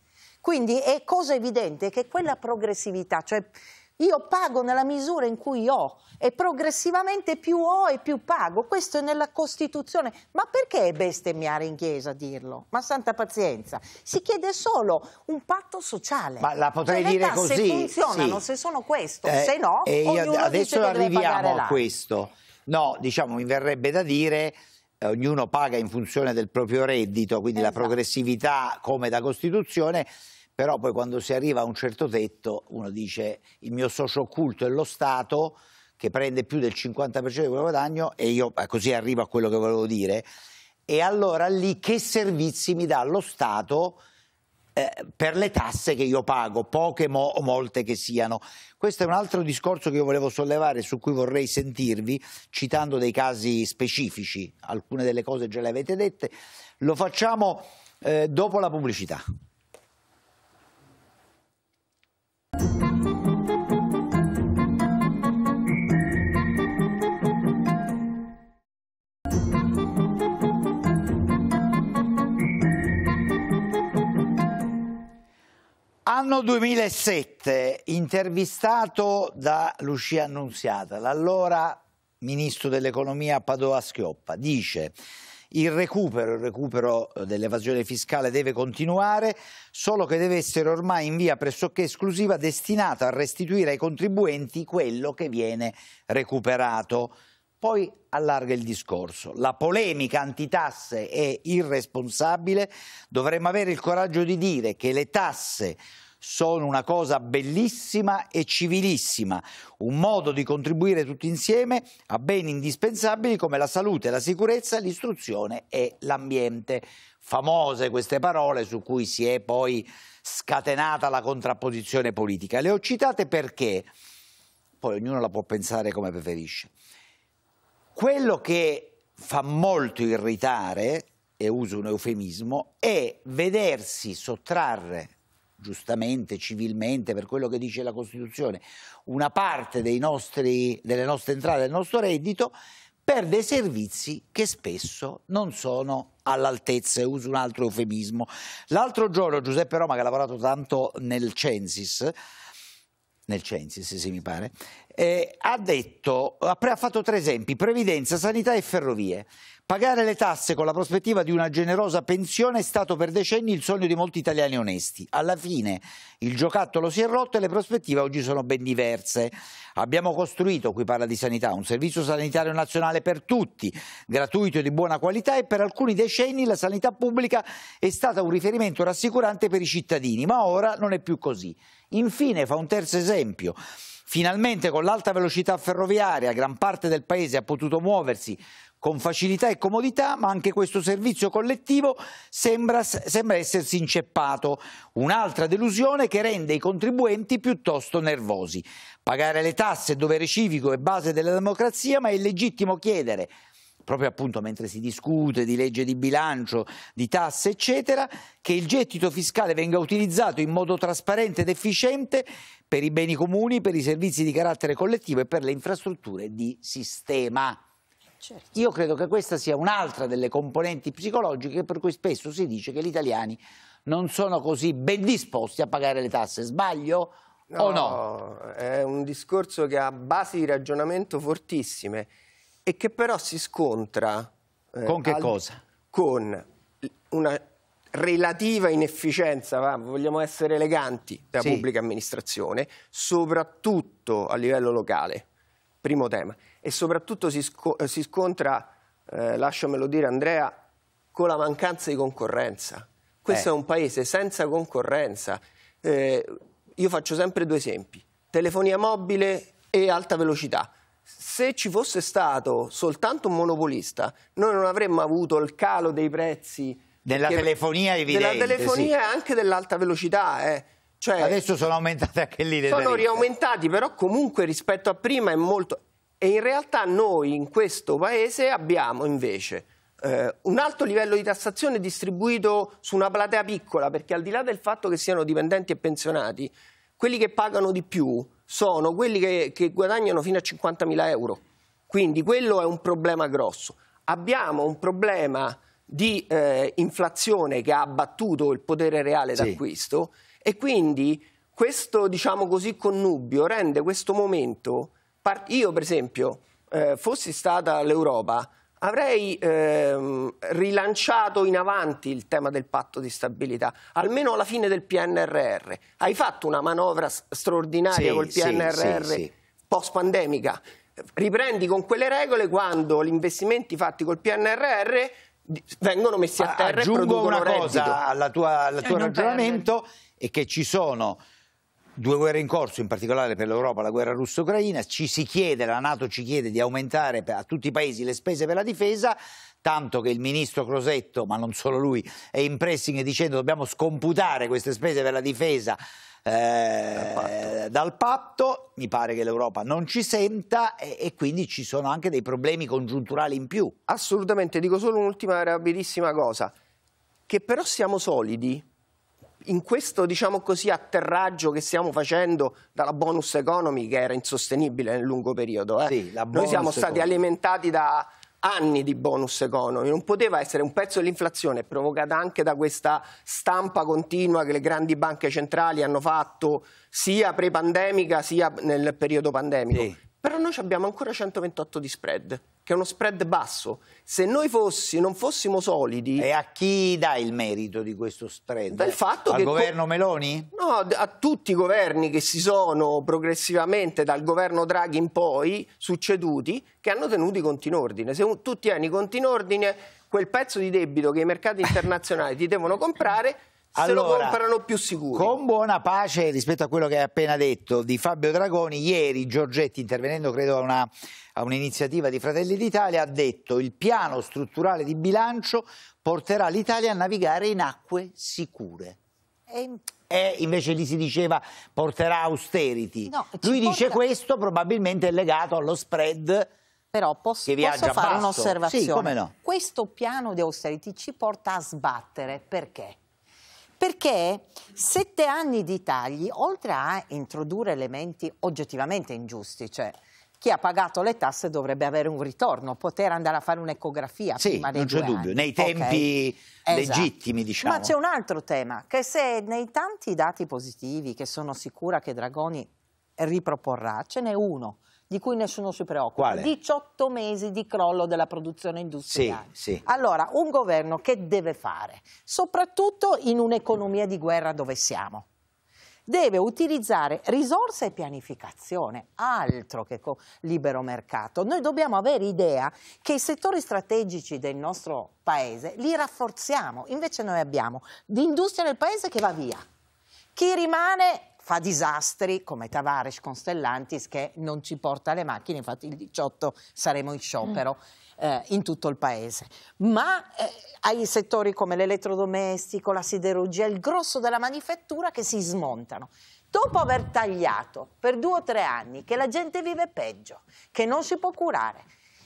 Quindi è cosa evidente che quella progressività, cioè io pago nella misura in cui ho e progressivamente più ho e più pago. Questo è nella Costituzione. Ma perché bestemmiare in chiesa a dirlo? Ma santa pazienza. Si chiede solo un patto sociale. Ma la potrei cioè, dire così. Se funzionano, sì. se sono questo, eh, se no, eh, io adesso arriviamo a questo. No, diciamo, mi verrebbe da dire eh, ognuno paga in funzione del proprio reddito, quindi esatto. la progressività come da Costituzione però poi quando si arriva a un certo tetto uno dice il mio socio occulto è lo Stato che prende più del 50% di quello guadagno e io eh, così arrivo a quello che volevo dire e allora lì che servizi mi dà lo Stato eh, per le tasse che io pago, poche mo o molte che siano. Questo è un altro discorso che io volevo sollevare, su cui vorrei sentirvi, citando dei casi specifici, alcune delle cose già le avete dette, lo facciamo eh, dopo la pubblicità. Anno 2007, intervistato da Lucia Annunziata, l'allora ministro dell'economia Padova Schioppa, dice il recupero, il recupero dell'evasione fiscale deve continuare, solo che deve essere ormai in via pressoché esclusiva destinato a restituire ai contribuenti quello che viene recuperato poi allarga il discorso. La polemica antitasse è irresponsabile, dovremmo avere il coraggio di dire che le tasse sono una cosa bellissima e civilissima, un modo di contribuire tutti insieme a beni indispensabili come la salute, la sicurezza, l'istruzione e l'ambiente. Famose queste parole su cui si è poi scatenata la contrapposizione politica. Le ho citate perché poi ognuno la può pensare come preferisce. Quello che fa molto irritare, e uso un eufemismo, è vedersi sottrarre giustamente, civilmente, per quello che dice la Costituzione, una parte nostri, delle nostre entrate, del nostro reddito, per dei servizi che spesso non sono all'altezza, e uso un altro eufemismo. L'altro giorno Giuseppe Roma, che ha lavorato tanto nel Censis, nel Censis, se mi pare, eh, ha detto, ha fatto tre esempi, previdenza, sanità e ferrovie. Pagare le tasse con la prospettiva di una generosa pensione è stato per decenni il sogno di molti italiani onesti. Alla fine il giocattolo si è rotto e le prospettive oggi sono ben diverse. Abbiamo costruito, qui parla di sanità, un servizio sanitario nazionale per tutti, gratuito e di buona qualità e per alcuni decenni la sanità pubblica è stata un riferimento rassicurante per i cittadini, ma ora non è più così. Infine fa un terzo esempio. Finalmente con l'alta velocità ferroviaria gran parte del paese ha potuto muoversi con facilità e comodità, ma anche questo servizio collettivo sembra, sembra essersi inceppato. Un'altra delusione che rende i contribuenti piuttosto nervosi. Pagare le tasse, dovere civico e base della democrazia, ma è legittimo chiedere proprio appunto mentre si discute di legge di bilancio, di tasse, eccetera, che il gettito fiscale venga utilizzato in modo trasparente ed efficiente per i beni comuni, per i servizi di carattere collettivo e per le infrastrutture di sistema. Certo. Io credo che questa sia un'altra delle componenti psicologiche per cui spesso si dice che gli italiani non sono così ben disposti a pagare le tasse. Sbaglio no, o no? È un discorso che ha basi di ragionamento fortissime e che però si scontra eh, con che al... cosa? Con una relativa inefficienza, va, vogliamo essere eleganti, della sì. pubblica amministrazione, soprattutto a livello locale, primo tema, e soprattutto si, sco eh, si scontra, eh, lasciamelo dire Andrea, con la mancanza di concorrenza. Questo eh. è un paese senza concorrenza. Eh, io faccio sempre due esempi, telefonia mobile e alta velocità se ci fosse stato soltanto un monopolista, noi non avremmo avuto il calo dei prezzi della telefonia evidente, della telefonia sì. anche dell'alta velocità, eh. Cioè, Adesso sono aumentate anche lì le Sono tariffe. riaumentati, però comunque rispetto a prima è molto... E in realtà noi in questo paese abbiamo invece eh, un alto livello di tassazione distribuito su una platea piccola, perché al di là del fatto che siano dipendenti e pensionati, quelli che pagano di più sono quelli che, che guadagnano fino a 50.000 euro. Quindi quello è un problema grosso. Abbiamo un problema di eh, inflazione che ha abbattuto il potere reale sì. d'acquisto e quindi questo diciamo così, connubio rende questo momento io per esempio eh, fossi stata l'Europa avrei ehm, rilanciato in avanti il tema del patto di stabilità, almeno alla fine del PNRR. Hai fatto una manovra straordinaria sì, col PNRR sì, sì, post-pandemica. Riprendi con quelle regole quando gli investimenti fatti col PNRR vengono messi a terra. e Aggiungo una cosa reddito. alla tua, al eh, tuo ragionamento, è che ci sono due guerre in corso, in particolare per l'Europa la guerra russo-ucraina, ci si chiede, la Nato ci chiede di aumentare a tutti i paesi le spese per la difesa, tanto che il ministro Crosetto, ma non solo lui, è in pressing dicendo dobbiamo scomputare queste spese per la difesa eh, dal, patto. dal, patto. mi pare che l'Europa non ci senta e, e, quindi ci sono anche dei problemi congiunturali in più. Assolutamente, dico solo un'ultima rapidissima cosa, che però siamo solidi, in questo diciamo così, atterraggio che stiamo facendo dalla bonus economy che era insostenibile nel lungo periodo. Eh? Sì, Noi siamo stati economy. alimentati da anni di bonus economy, non poteva essere un pezzo dell'inflazione provocata anche da questa stampa continua che le grandi banche centrali hanno fatto sia pre-pandemica sia nel periodo pandemico. Sì però noi abbiamo ancora 128 di spread, che è uno spread basso. Se noi fossi, non fossimo solidi... E a chi dà il merito di questo spread? Dal fatto Al che governo Meloni? No, a tutti i governi che si sono progressivamente dal governo Draghi in poi succeduti, che hanno tenuto i conti in ordine. Se tu tieni i conti in ordine, quel pezzo di debito che i mercati internazionali ti devono comprare allora, se lo comprano più sicuro. Con buona pace rispetto a quello che hai appena detto di Fabio Dragoni, ieri Giorgetti, intervenendo credo a, un'iniziativa di Fratelli d'Italia, ha detto che il piano strutturale di bilancio porterà l'Italia a navigare in acque sicure. E... E invece lì si diceva porterà austerity. No, Lui porta... dice questo probabilmente è legato allo spread però posso, posso fare un'osservazione. Sì, no? Questo piano di austerity ci porta a sbattere perché? perché sette anni di tagli, oltre a introdurre elementi oggettivamente ingiusti, cioè chi ha pagato le tasse dovrebbe avere un ritorno, poter andare a fare un'ecografia sì, prima dei non c'è dubbio, anni. nei tempi okay. Esatto. legittimi esatto. diciamo. Ma c'è un altro tema, che se nei tanti dati positivi che sono sicura che Dragoni riproporrà, ce n'è uno di cui nessuno si preoccupa. Quale? 18 mesi di crollo della produzione industriale. Sì, sì. Allora, un governo che deve fare? Soprattutto in un'economia di guerra dove siamo deve utilizzare risorse e pianificazione, altro che libero mercato. Noi dobbiamo avere idea che i settori strategici del nostro paese li rafforziamo, invece noi abbiamo l'industria del paese che va via. Chi rimane fa disastri come Tavares con Stellantis che non ci porta le macchine, infatti il 18 saremo in sciopero. Mm. Eh, in tutto il paese, ma eh, ai settori come l'elettrodomestico, la siderurgia, il grosso della manifattura che si smontano. Dopo aver tagliato per due o tre anni che la gente vive peggio, che non si può curare,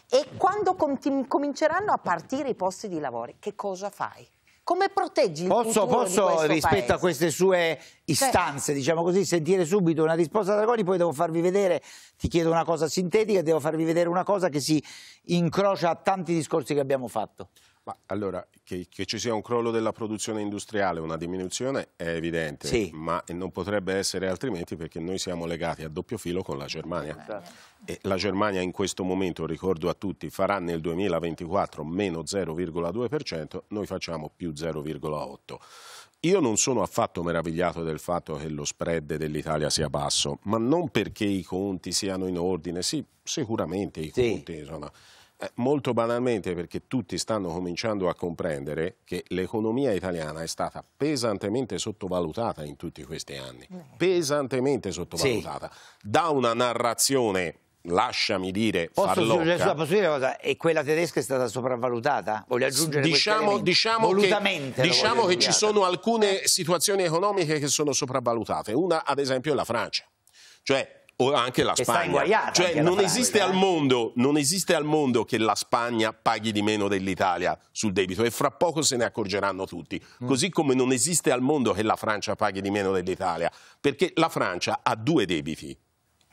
e quando cominceranno a partire i posti di lavoro, che cosa fai? Come proteggi il posso, Posso, rispetto paese? a queste sue cioè istanze, diciamo così, sentire subito una risposta da Dragoni, poi devo farvi vedere, ti chiedo una cosa sintetica, devo farvi vedere una cosa che si incrocia a tanti discorsi che abbiamo fatto. Ma allora, che, che, ci sia un crollo della produzione industriale, una diminuzione è evidente, sì. ma non potrebbe essere altrimenti perché noi siamo legati a doppio filo con la Germania. Esatto. E la Germania in questo momento, ricordo a tutti, farà nel 2024 meno 0,2%, noi facciamo più 0,8%. Io non sono affatto meravigliato del fatto che lo spread dell'Italia sia basso, ma non perché i conti siano in ordine, sì, sicuramente i sì. conti sono eh, molto banalmente perché tutti stanno cominciando a comprendere che l'economia italiana è stata pesantemente sottovalutata in tutti questi anni, eh. pesantemente sottovalutata sì. da una narrazione lasciami dire, posso Dire, posso dire una cosa? E quella tedesca è stata sopravvalutata? Voglio aggiungere diciamo, diciamo Volutamente che, diciamo che ci sono alcune eh. situazioni economiche che sono sopravvalutate. Una, ad esempio, è la Francia. Cioè, o anche la Spagna. Cioè, non, esiste eh. mondo, non esiste al mondo che la Spagna paghi di meno dell'Italia sul debito e fra poco se ne accorgeranno tutti. Mm. Così come non esiste al mondo che la Francia paghi di meno dell'Italia, perché la Francia ha due debiti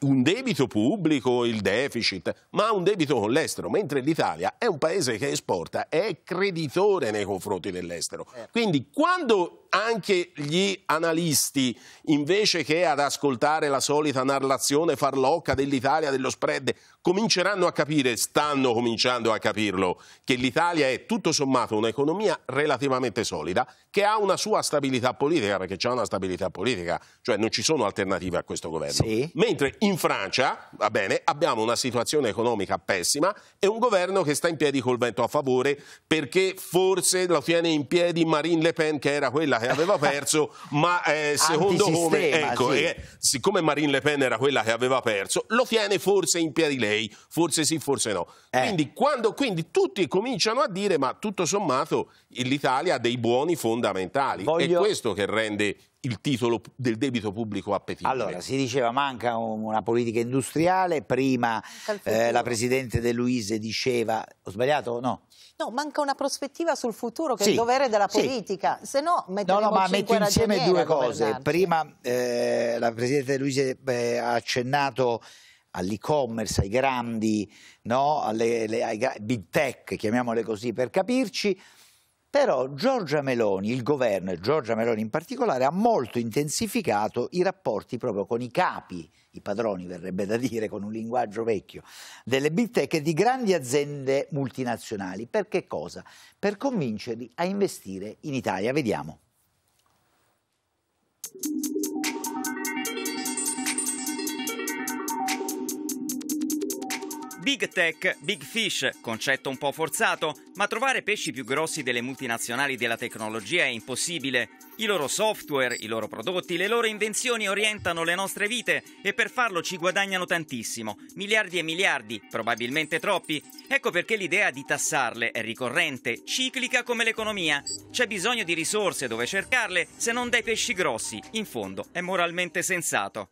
un debito pubblico, il deficit, ma un debito con l'estero, mentre l'Italia è un paese che esporta, è creditore nei confronti dell'estero. Certo. Quindi quando anche gli analisti, invece che ad ascoltare la solita narrazione farlocca dell'Italia, dello spread, cominceranno a capire, stanno cominciando a capirlo, che l'Italia è tutto sommato un'economia relativamente solida, che ha una sua stabilità politica, perché c'è una stabilità politica, cioè non ci sono alternative a questo governo. Sì. Mentre in Francia, va bene, abbiamo una situazione economica pessima e un governo che sta in piedi col vento a favore perché forse lo tiene in piedi Marine Le Pen, che era quella che eh, aveva perso, ma eh, secondo come, ecco, sì. eh, siccome Marine Le Pen era quella che aveva perso, lo tiene forse in piedi lei, forse sì, forse no. Eh. Quindi, quando, quindi tutti cominciano a dire, ma tutto sommato l'Italia ha dei buoni fondamentali, Voglio... è questo che rende il titolo del debito pubblico appetibile. Allora, si diceva manca una politica industriale, prima eh, la Presidente De Luise diceva, ho sbagliato? o No. No, manca una prospettiva sul futuro che sì, è il dovere della politica, sì. se no No, no, ma metto insieme due cose. Prima eh, la Presidente De Luise beh, ha accennato all'e-commerce, ai grandi, no? Alle, le, ai big tech, chiamiamole così per capirci, però Giorgia Meloni, il governo e Giorgia Meloni in particolare, ha molto intensificato i rapporti proprio con i capi, i padroni verrebbe da dire con un linguaggio vecchio, delle big tech e di grandi aziende multinazionali. Per che cosa? Per convincerli a investire in Italia. Vediamo. Big Tech, Big Fish, concetto un po' forzato, ma trovare pesci più grossi delle multinazionali della tecnologia è impossibile. I loro software, i loro prodotti, le loro invenzioni orientano le nostre vite e per farlo ci guadagnano tantissimo, miliardi e miliardi, probabilmente troppi. Ecco perché l'idea di tassarle è ricorrente, ciclica come l'economia. C'è bisogno di risorse dove cercarle, se non dai pesci grossi. In fondo è moralmente sensato.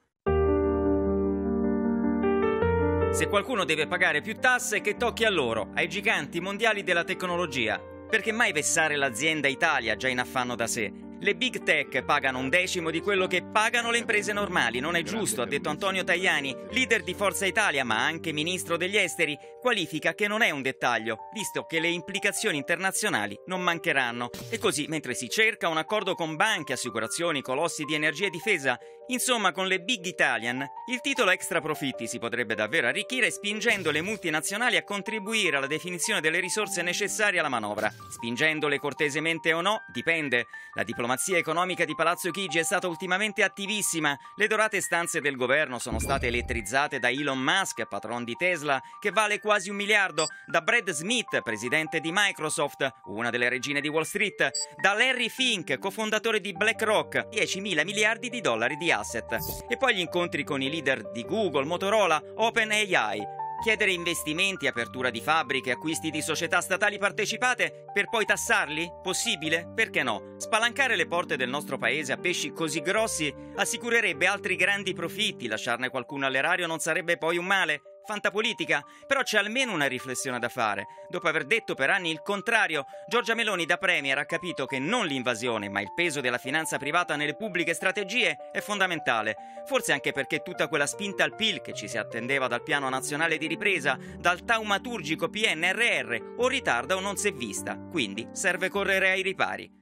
Se qualcuno deve pagare più tasse, che tocchi a loro, ai giganti mondiali della tecnologia. Perché mai vessare l'azienda Italia già in affanno da sé? Le big tech pagano un decimo di quello che pagano le imprese normali, non è giusto, ha detto Antonio Tajani, leader di Forza Italia ma anche ministro degli esteri, qualifica che non è un dettaglio, visto che le implicazioni internazionali non mancheranno. E così, mentre si cerca un accordo con banche, assicurazioni, colossi di energia e difesa, insomma con le big Italian, il titolo extra profitti si potrebbe davvero arricchire spingendo le multinazionali a contribuire alla definizione delle risorse necessarie alla manovra, spingendole cortesemente o no, dipende. La diplomazia diplomazia economica di Palazzo Chigi è stata ultimamente attivissima. Le dorate stanze del governo sono state elettrizzate da Elon Musk, patron di Tesla, che vale quasi un miliardo, da Brad Smith, presidente di Microsoft, una delle regine di Wall Street, da Larry Fink, cofondatore di BlackRock, 10 mila miliardi di dollari di asset. E poi gli incontri con i leader di Google, Motorola, OpenAI, Chiedere investimenti, apertura di fabbriche, acquisti di società statali partecipate per poi tassarli? Possibile? Perché no? Spalancare le porte del nostro paese a pesci così grossi assicurerebbe altri grandi profitti, lasciarne qualcuno all'erario non sarebbe poi un male. Fantapolitica, però c'è almeno una riflessione da fare. Dopo aver detto per anni il contrario, Giorgia Meloni da Premier ha capito che non l'invasione, ma il peso della finanza privata nelle pubbliche strategie è fondamentale. Forse anche perché tutta quella spinta al PIL che ci si attendeva dal Piano Nazionale di Ripresa, dal taumaturgico PNRR, o ritarda o non si è vista. Quindi serve correre ai ripari.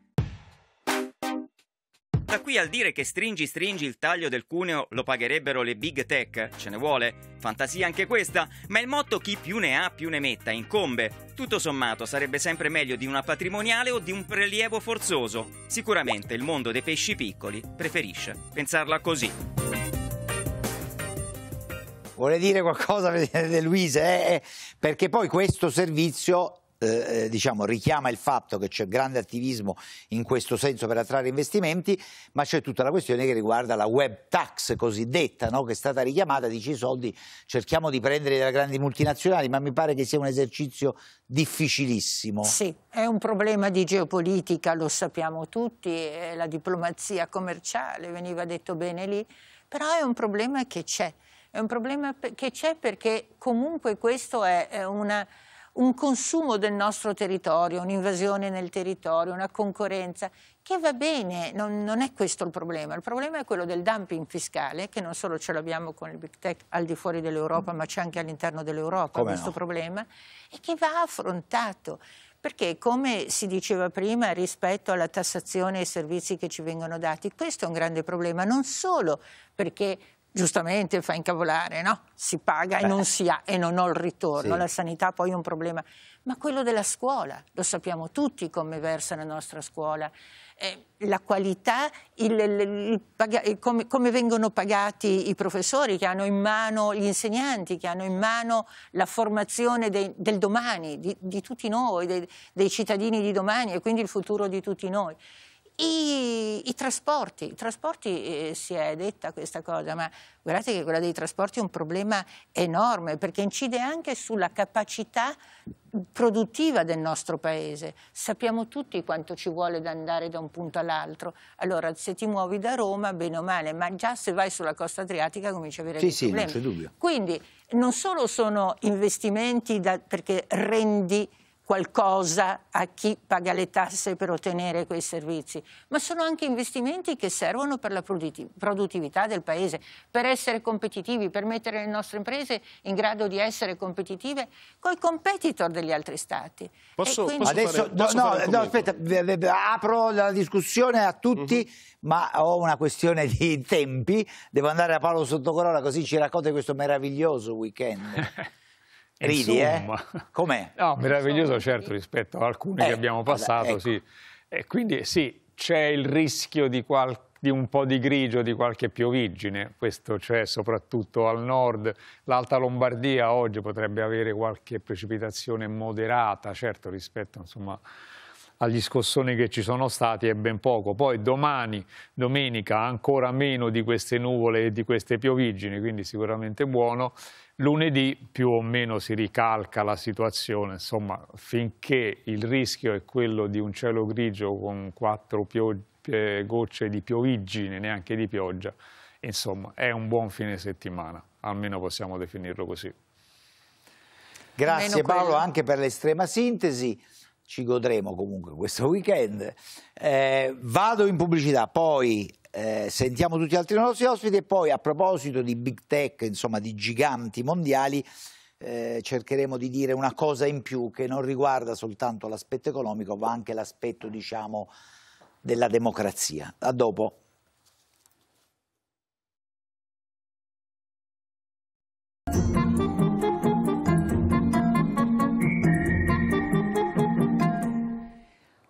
Da qui al dire che stringi stringi il taglio del cuneo lo pagherebbero le big tech, ce ne vuole? Fantasia anche questa, ma il motto chi più ne ha più ne metta incombe. Tutto sommato sarebbe sempre meglio di una patrimoniale o di un prelievo forzoso. Sicuramente il mondo dei pesci piccoli preferisce pensarla così. Vuole dire qualcosa, De Luise, eh, eh? perché poi questo servizio eh, eh, diciamo, richiama il fatto che c'è grande attivismo in questo senso per attrarre investimenti, ma c'è tutta la questione che riguarda la web tax cosiddetta, no? che è stata richiamata, dice i soldi cerchiamo di prendere da grandi multinazionali, ma mi pare che sia un esercizio difficilissimo. Sì, è un problema di geopolitica, lo sappiamo tutti, è eh, la diplomazia commerciale, veniva detto bene lì, però è un problema che c'è, è un problema che c'è perché comunque questo è una un consumo del nostro territorio, un'invasione nel territorio, una concorrenza, che va bene, non, non, è questo il problema. Il problema è quello del dumping fiscale, che non solo ce l'abbiamo con il big tech al di fuori dell'Europa, ma c'è anche all'interno dell'Europa questo no? problema, e che va affrontato. Perché, come si diceva prima, rispetto alla tassazione e ai servizi che ci vengono dati, questo è un grande problema, non solo perché giustamente fa incavolare, no? Si paga Beh. e non si ha e non ho il ritorno. Sì. La sanità poi è un problema. Ma quello della scuola, lo sappiamo tutti come versa la nostra scuola. Eh, la qualità, il, il, il, come, come, vengono pagati i professori che hanno in mano gli insegnanti, che hanno in mano la formazione de, del domani, di, di tutti noi, de, dei cittadini di domani e quindi il futuro di tutti noi. I, I, trasporti, i trasporti eh, si è detta questa cosa, ma guardate che quella dei trasporti è un problema enorme perché incide anche sulla capacità produttiva del nostro paese. Sappiamo tutti quanto ci vuole da andare da un punto all'altro. Allora, se ti muovi da Roma, bene o male, ma già se vai sulla costa adriatica cominci a avere sì, dei sì, problemi. Sì, non c'è dubbio. Quindi non solo sono investimenti da, perché rendi qualcosa a chi paga le tasse per ottenere quei servizi, ma sono anche investimenti che servono per la produttività del Paese, per essere competitivi, per mettere le nostre imprese in grado di essere competitive con i competitor degli altri Stati. Posso, quindi... posso Adesso, fare, no, no, no aspetta, apro la discussione a tutti, mm -hmm. ma ho una questione di tempi, devo andare a Paolo Sottocorona così ci racconta questo meraviglioso weekend. Ridi, eh? Insomma. eh? Com'è? No, meraviglioso certo rispetto a alcune eh, che abbiamo passato, vabbè, ecco. sì. E quindi sì, c'è il rischio di, di, un po' di grigio, di qualche piovigine. questo c'è soprattutto al nord. L'Alta Lombardia oggi potrebbe avere qualche precipitazione moderata, certo, rispetto insomma, agli scossoni che ci sono stati è ben poco. Poi domani, domenica, ancora meno di queste nuvole e di queste piovigine, quindi sicuramente buono. Lunedì più o meno si ricalca la situazione, insomma, finché il rischio è quello di un cielo grigio con quattro eh, gocce di pioviggine, neanche di pioggia, insomma, è un buon fine settimana, almeno possiamo definirlo così. Grazie Paolo anche per l'estrema sintesi, ci godremo comunque questo weekend. Eh, vado in pubblicità, poi eh, sentiamo tutti gli altri nostri ospiti e poi a proposito di big tech, insomma di giganti mondiali, eh, cercheremo di dire una cosa in più che non riguarda soltanto l'aspetto economico ma anche l'aspetto diciamo della democrazia. A dopo.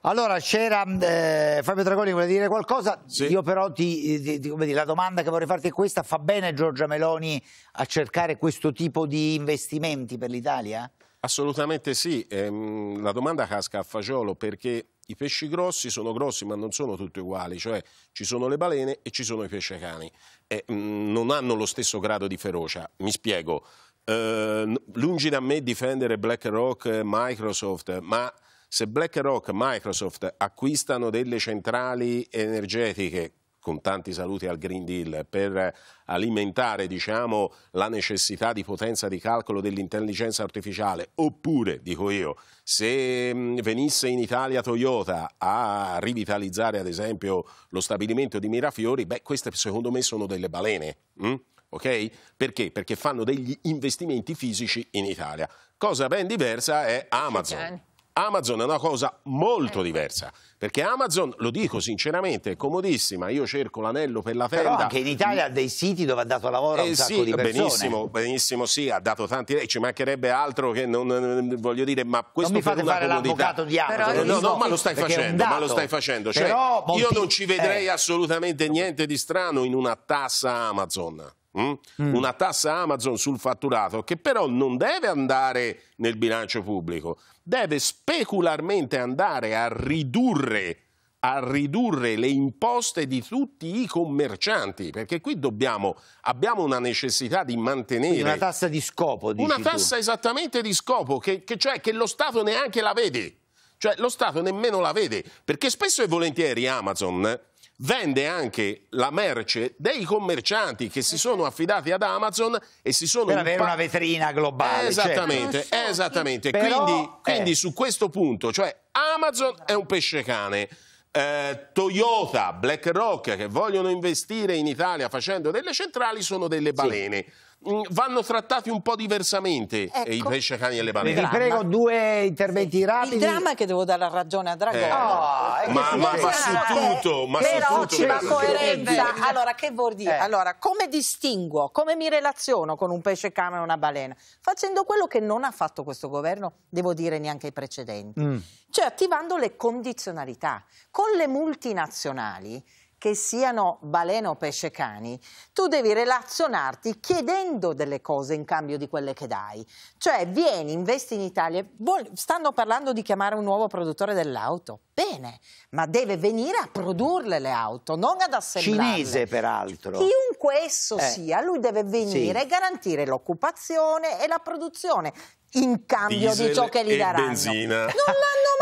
Allora, c'era eh, Fabio Dragoni, vuole dire qualcosa? Sì. Io però ti, ti, dire, la domanda che vorrei farti è questa. Fa bene Giorgia Meloni a cercare questo tipo di investimenti per l'Italia? Assolutamente sì. Ehm, la domanda casca a fagiolo perché i pesci grossi sono grossi ma non sono tutti uguali, cioè ci sono le balene e ci sono i pescecani. E, mm, non hanno lo stesso grado di ferocia. Mi spiego. Ehm, lungi da me difendere BlackRock, eh, Microsoft, ma se BlackRock e Microsoft acquistano delle centrali energetiche con tanti saluti al Green Deal, per alimentare diciamo, la necessità di potenza di calcolo dell'intelligenza artificiale, oppure, dico io, se venisse in Italia Toyota a rivitalizzare ad esempio lo stabilimento di Mirafiori, beh, queste secondo me sono delle balene. Hm? Okay? Perché? Perché fanno degli investimenti fisici in Italia. Cosa ben diversa è Amazon. Amazon è una cosa molto ecco. diversa, perché Amazon, lo dico sinceramente, è comodissima, io cerco l'anello per la tenda. Però anche in Italia mm. ha dei siti dove ha dato lavoro a eh un sì, sacco di persone. Benissimo, benissimo, sì, ha dato tanti, eh, ci mancherebbe altro che non, voglio dire, ma questo non mi fate fare l'avvocato di Amazon. Però, no, no, ma lo stai facendo, ma lo stai facendo. Cioè, Però, io non ci vedrei eh. assolutamente niente di strano in una tassa Amazon. Mm? Mm. una tassa Amazon sul fatturato che però non deve andare nel bilancio pubblico, deve specularmente andare a ridurre, a ridurre le imposte di tutti i commercianti, perché qui dobbiamo, abbiamo una necessità di mantenere... Quindi una tassa di scopo, dici Una tassa tu. esattamente di scopo, che, che cioè che lo Stato neanche la vede. Cioè lo Stato nemmeno la vede, perché spesso e volentieri Amazon vende anche la merce dei commercianti che si eh sono affidati ad Amazon e si sono... Per avere una vetrina globale. Certo. Esattamente, certo. esattamente. Però, quindi, eh. su questo punto, cioè Amazon è un pesce cane. Eh, Toyota, BlackRock che vogliono investire in Italia facendo delle centrali sono delle balene. Sì. Mm, vanno trattati un po' diversamente ecco. i pesce cani e le balene. Vi prego due interventi rapidi. Il dramma è che devo dare la ragione a Dragone. Eh, oh, ma, ma, ma, su tutto, ma però su tutto. Però coerenza. Eh. Allora, che vuol dire? Eh. Allora, come distinguo, come mi relaziono con un pesce cane e una balena? Facendo quello che non ha fatto questo governo, devo dire neanche i precedenti. Mm. Cioè attivando le condizionalità. Con le multinazionali che siano baleno o pesce cani, tu devi relazionarti chiedendo delle cose in cambio di quelle che dai. Cioè vieni, investi in Italia, stanno parlando di chiamare un nuovo produttore dell'auto, bene, ma deve venire a produrle le auto, non ad assemblarle. Cinese peraltro. Chiunque esso eh. sia, lui deve venire sì. e garantire l'occupazione e la produzione in cambio di ciò che gli daranno. Benzina. Non l'hanno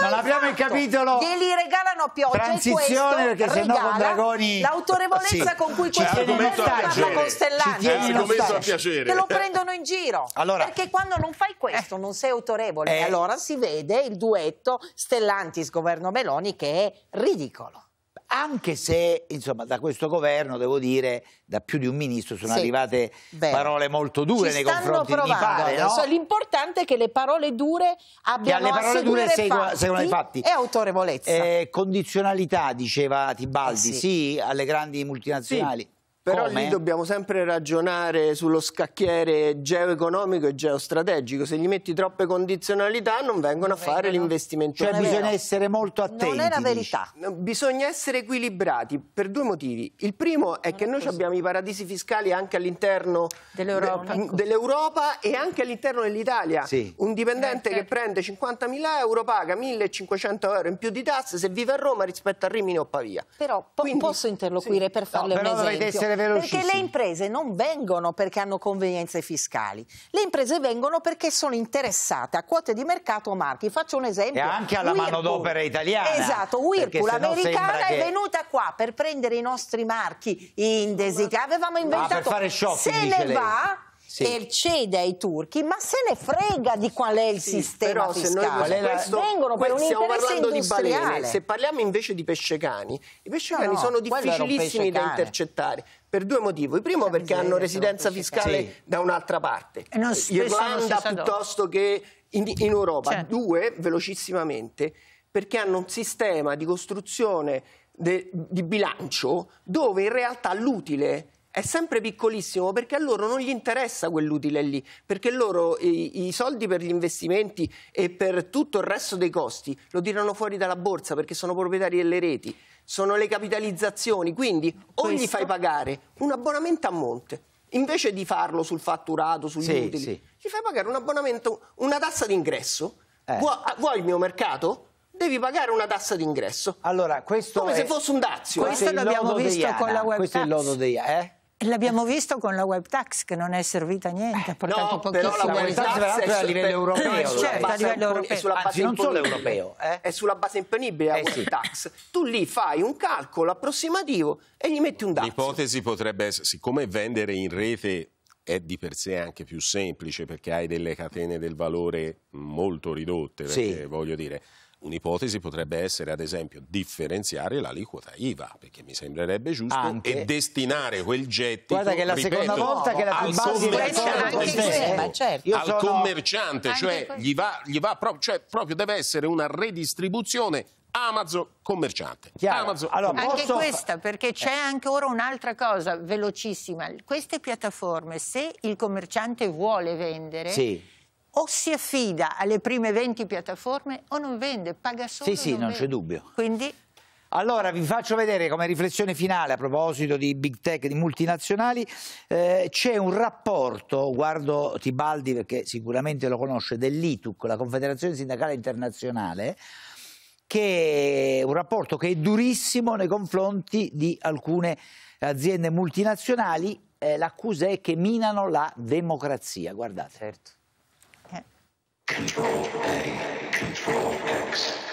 mai non abbiamo fatto. capitolo. Glieli regalano a pioggia. Transizione perché se no con Dragoni. L'autorevolezza sì. con cui questo governo parla con Stellani. È argomento a piacere. Te lo prendono in giro. Allora. Perché quando non fai questo eh. non sei autorevole. Eh. Allora si vede il duetto Stellantis-Governo Meloni che è ridicolo anche se insomma, da questo governo, devo dire, da più di un ministro sono sì. arrivate Beh. parole molto dure nei confronti provando, di Pare. No? L'importante è che le parole dure abbiano che alle parole dure segua, seguano i fatti. E autorevolezza. Eh, condizionalità, diceva Tibaldi, eh sì. sì. alle grandi multinazionali. Sì. Però Come? lì dobbiamo sempre ragionare sullo scacchiere geoeconomico e geostrategico. Se gli metti troppe condizionalità non vengono a fare l'investimento. Cioè bisogna essere molto attenti. Non è la verità. Dici. Bisogna essere equilibrati per due motivi. Il primo è non che è noi abbiamo i paradisi fiscali anche all'interno dell'Europa, de, dell'Europa e anche all'interno dell'Italia. Sì. Un dipendente che prende 50.000 euro paga 1.500 euro in più di tasse se vive a Roma rispetto a Rimini o Pavia. Però po Quindi, posso interloquire sì. per farle no, un esempio? Perché le imprese non vengono perché hanno convenienze fiscali, le imprese vengono perché sono interessate a quote di mercato o marchi. Faccio un esempio. E anche alla manodopera italiana. Esatto, Whirlpool americana che... è venuta qua per prendere i nostri marchi Indesi che avevamo inventato. Ma per fare shopping, se ne va sì. e cede ai turchi, ma se ne frega di qual è il sì, sistema fiscale. Se noi questo, vengono per un interesse industriale. Balene, se parliamo invece di pescecani, i pescecani no, no, sono difficilissimi da intercettare. Per due motivi. Il Primo perché hanno residenza fiscale sì. da un'altra parte. Irlanda piuttosto che in, in Europa. Certo. Due, velocissimamente, perché hanno un sistema di costruzione de, di bilancio dove in realtà l'utile è sempre piccolissimo perché a loro non gli interessa quell'utile lì, perché loro i, i, soldi per gli investimenti e per tutto il resto dei costi lo tirano fuori dalla borsa perché sono proprietari delle reti sono le capitalizzazioni, quindi o Questo? gli fai pagare un abbonamento a monte, invece di farlo sul fatturato, sugli sì, utili, sì. gli fai pagare un abbonamento, una tassa d'ingresso. Eh. Vuoi, ah, vuoi il mio mercato? devi pagare una tassa d'ingresso. Allora, questo Come è... se fosse un dazio. Questo, questo l'abbiamo visto con la web Questo è il lodo dei... Eh? L'abbiamo visto con la web tax che non è servita a niente. Eh, no, però la web tax è, è a livello europeo. Eh, certo, a livello europeo. È sulla base Anzi, non solo europeo. Eh. eh? È sulla base imponibile la eh, sì. tax. Tu lì fai un calcolo approssimativo e gli metti un dato. L'ipotesi potrebbe essere, siccome vendere in rete è di per sé anche più semplice perché hai delle catene del valore molto ridotte, perché, sì. voglio dire Un'ipotesi potrebbe essere, ad esempio, differenziare l'aliquota IVA, perché mi sembrerebbe giusto, anche. e destinare quel gettito Guarda che la ripeto, seconda volta che la al, commerciante, certo. al sono... commerciante, cioè, gli va, gli va pro cioè proprio deve essere una redistribuzione Amazon commerciante. Amazon allora, commerciante. Anche questa, perché c'è eh. anche ora un'altra cosa velocissima. Queste piattaforme, se il commerciante vuole vendere... Sì o si affida alle prime 20 piattaforme o non vende, paga solo. Sì, sì, non, non c'è dubbio. Quindi... Allora vi faccio vedere come riflessione finale a proposito di big tech, di multinazionali, eh, c'è un rapporto, guardo Tibaldi perché sicuramente lo conosce, dell'ITUC, la Confederazione Sindacale Internazionale, che è un rapporto che è durissimo nei confronti di alcune aziende multinazionali, eh, l'accusa è che minano la democrazia, guardate. Certo. Control A, Control X.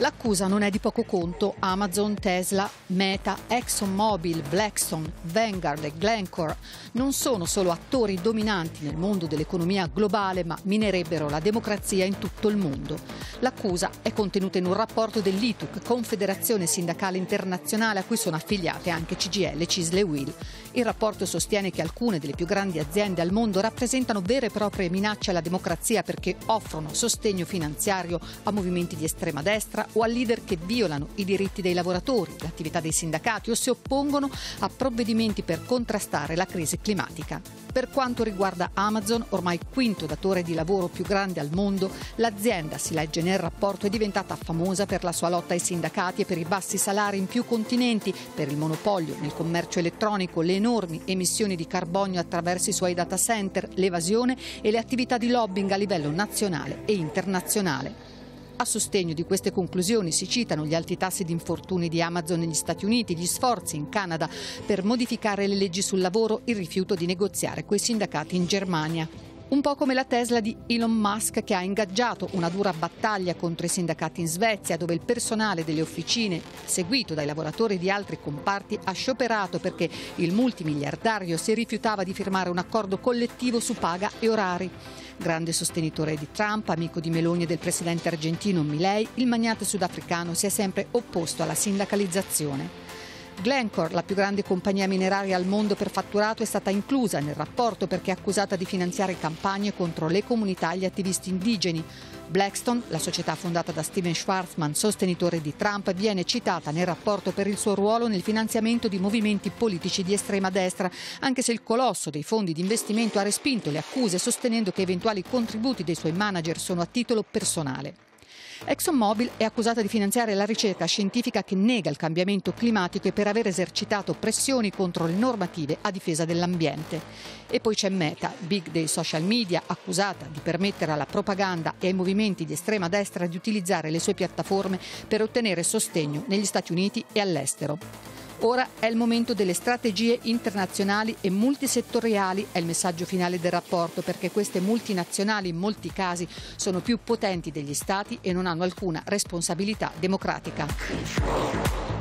L'accusa non è di poco conto. Amazon, Tesla, Meta, ExxonMobil, Blackstone, Vanguard e Glencore non sono solo attori dominanti nel mondo dell'economia globale, ma minerebbero la democrazia in tutto il mondo. L'accusa è contenuta in un rapporto dell'ITUC, Confederazione Sindacale Internazionale, a cui sono affiliate anche CGL, Cisle e Will. Il rapporto sostiene che alcune delle più grandi aziende al mondo rappresentano vere e proprie minacce alla democrazia perché offrono sostegno finanziario a movimenti di estrema destra o a leader che violano i diritti dei lavoratori, l'attività dei sindacati o si oppongono a provvedimenti per contrastare la crisi climatica. Per quanto riguarda Amazon, ormai quinto datore di lavoro più grande al mondo, l'azienda, si legge nel rapporto, è diventata famosa per la sua lotta ai sindacati e per i bassi salari in più continenti, per il monopolio nel commercio elettronico, le enormi emissioni di carbonio attraverso i suoi data center, l'evasione e le attività di lobbying a livello nazionale e internazionale. A sostegno di queste conclusioni si citano gli alti tassi di infortuni di Amazon negli Stati Uniti, gli sforzi in Canada per modificare le leggi sul lavoro, il rifiuto di negoziare coi sindacati in Germania. Un po' come la Tesla di Elon Musk che ha ingaggiato una dura battaglia contro i sindacati in Svezia, dove il personale delle officine, seguito dai lavoratori di altri comparti, ha scioperato perché il multimiliardario si rifiutava di firmare un accordo collettivo su paga e orari. Grande sostenitore di Trump, amico di Meloni e del presidente argentino Milei, il magnate sudafricano si è sempre opposto alla sindacalizzazione. Glencore, la più grande compagnia mineraria al mondo per fatturato, è stata inclusa nel rapporto perché è accusata di finanziare campagne contro le comunità e gli attivisti indigeni. Blackstone, la società fondata da Steven Schwarzman, sostenitore di Trump, viene citata nel rapporto per il suo ruolo nel finanziamento di movimenti politici di estrema destra, anche se il colosso dei fondi di investimento ha respinto le accuse sostenendo che eventuali contributi dei suoi manager sono a titolo personale. ExxonMobil è accusata di finanziare la ricerca scientifica che nega il cambiamento climatico e per aver esercitato pressioni contro le normative a difesa dell'ambiente. E poi c'è Meta, big dei social media, accusata di permettere alla propaganda e ai movimenti di estrema destra di utilizzare le sue piattaforme per ottenere sostegno negli Stati Uniti e all'estero. Ora è il momento delle strategie internazionali e multisettoriali, è il messaggio finale del rapporto, perché queste multinazionali in molti casi sono più potenti degli Stati e non hanno alcuna responsabilità democratica.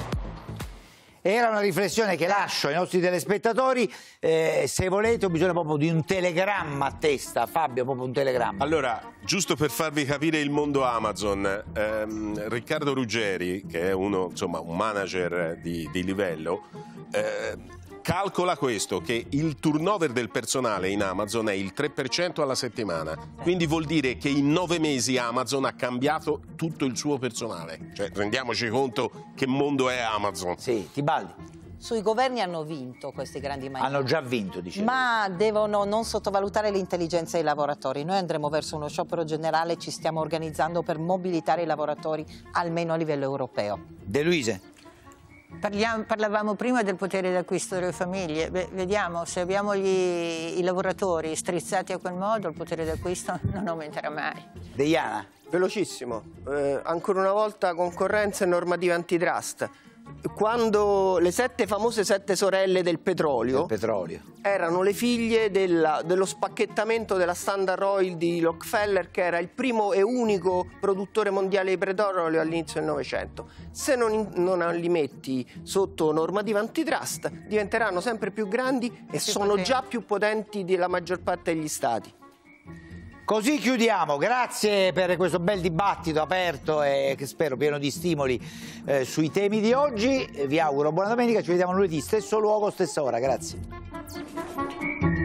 Era una riflessione che lascio ai nostri telespettatori. Eh, se volete ho bisogno proprio di un telegramma a testa, Fabio, proprio un telegramma. Allora, giusto per farvi capire il mondo Amazon, ehm, Riccardo Ruggeri, che è uno, insomma, un manager di, di livello, eh, Calcola questo, che il turnover del personale in Amazon è il 3% alla settimana, quindi vuol dire che in nove mesi Amazon ha cambiato tutto il suo personale. Cioè, rendiamoci conto che mondo è Amazon. Sì, ti balli. sui governi hanno vinto questi grandi magnati. Hanno già vinto, diciamo. Ma devono non sottovalutare l'intelligenza dei lavoratori. Noi andremo verso uno sciopero generale, ci stiamo organizzando per mobilitare i lavoratori almeno a livello europeo. De Luise. Parliamo, parlavamo prima del potere d'acquisto delle famiglie, Beh, vediamo se abbiamo gli, i lavoratori strizzati a quel modo il potere d'acquisto non aumenterà mai. Deiana. Velocissimo, eh, ancora una volta concorrenza e normativa antitrust quando le sette famose sette sorelle del petrolio, petrolio. erano le figlie della, dello spacchettamento della Standard Oil di Rockefeller che era il primo e unico produttore mondiale di petrolio all'inizio del Novecento. Se non, non, li metti sotto normativa antitrust diventeranno sempre più grandi e sono già più potenti della maggior parte degli stati. Così chiudiamo, grazie per questo bel dibattito aperto e che spero pieno di stimoli eh, sui temi di oggi. Vi auguro buona domenica, ci vediamo lunedì, stesso luogo, stessa ora, grazie.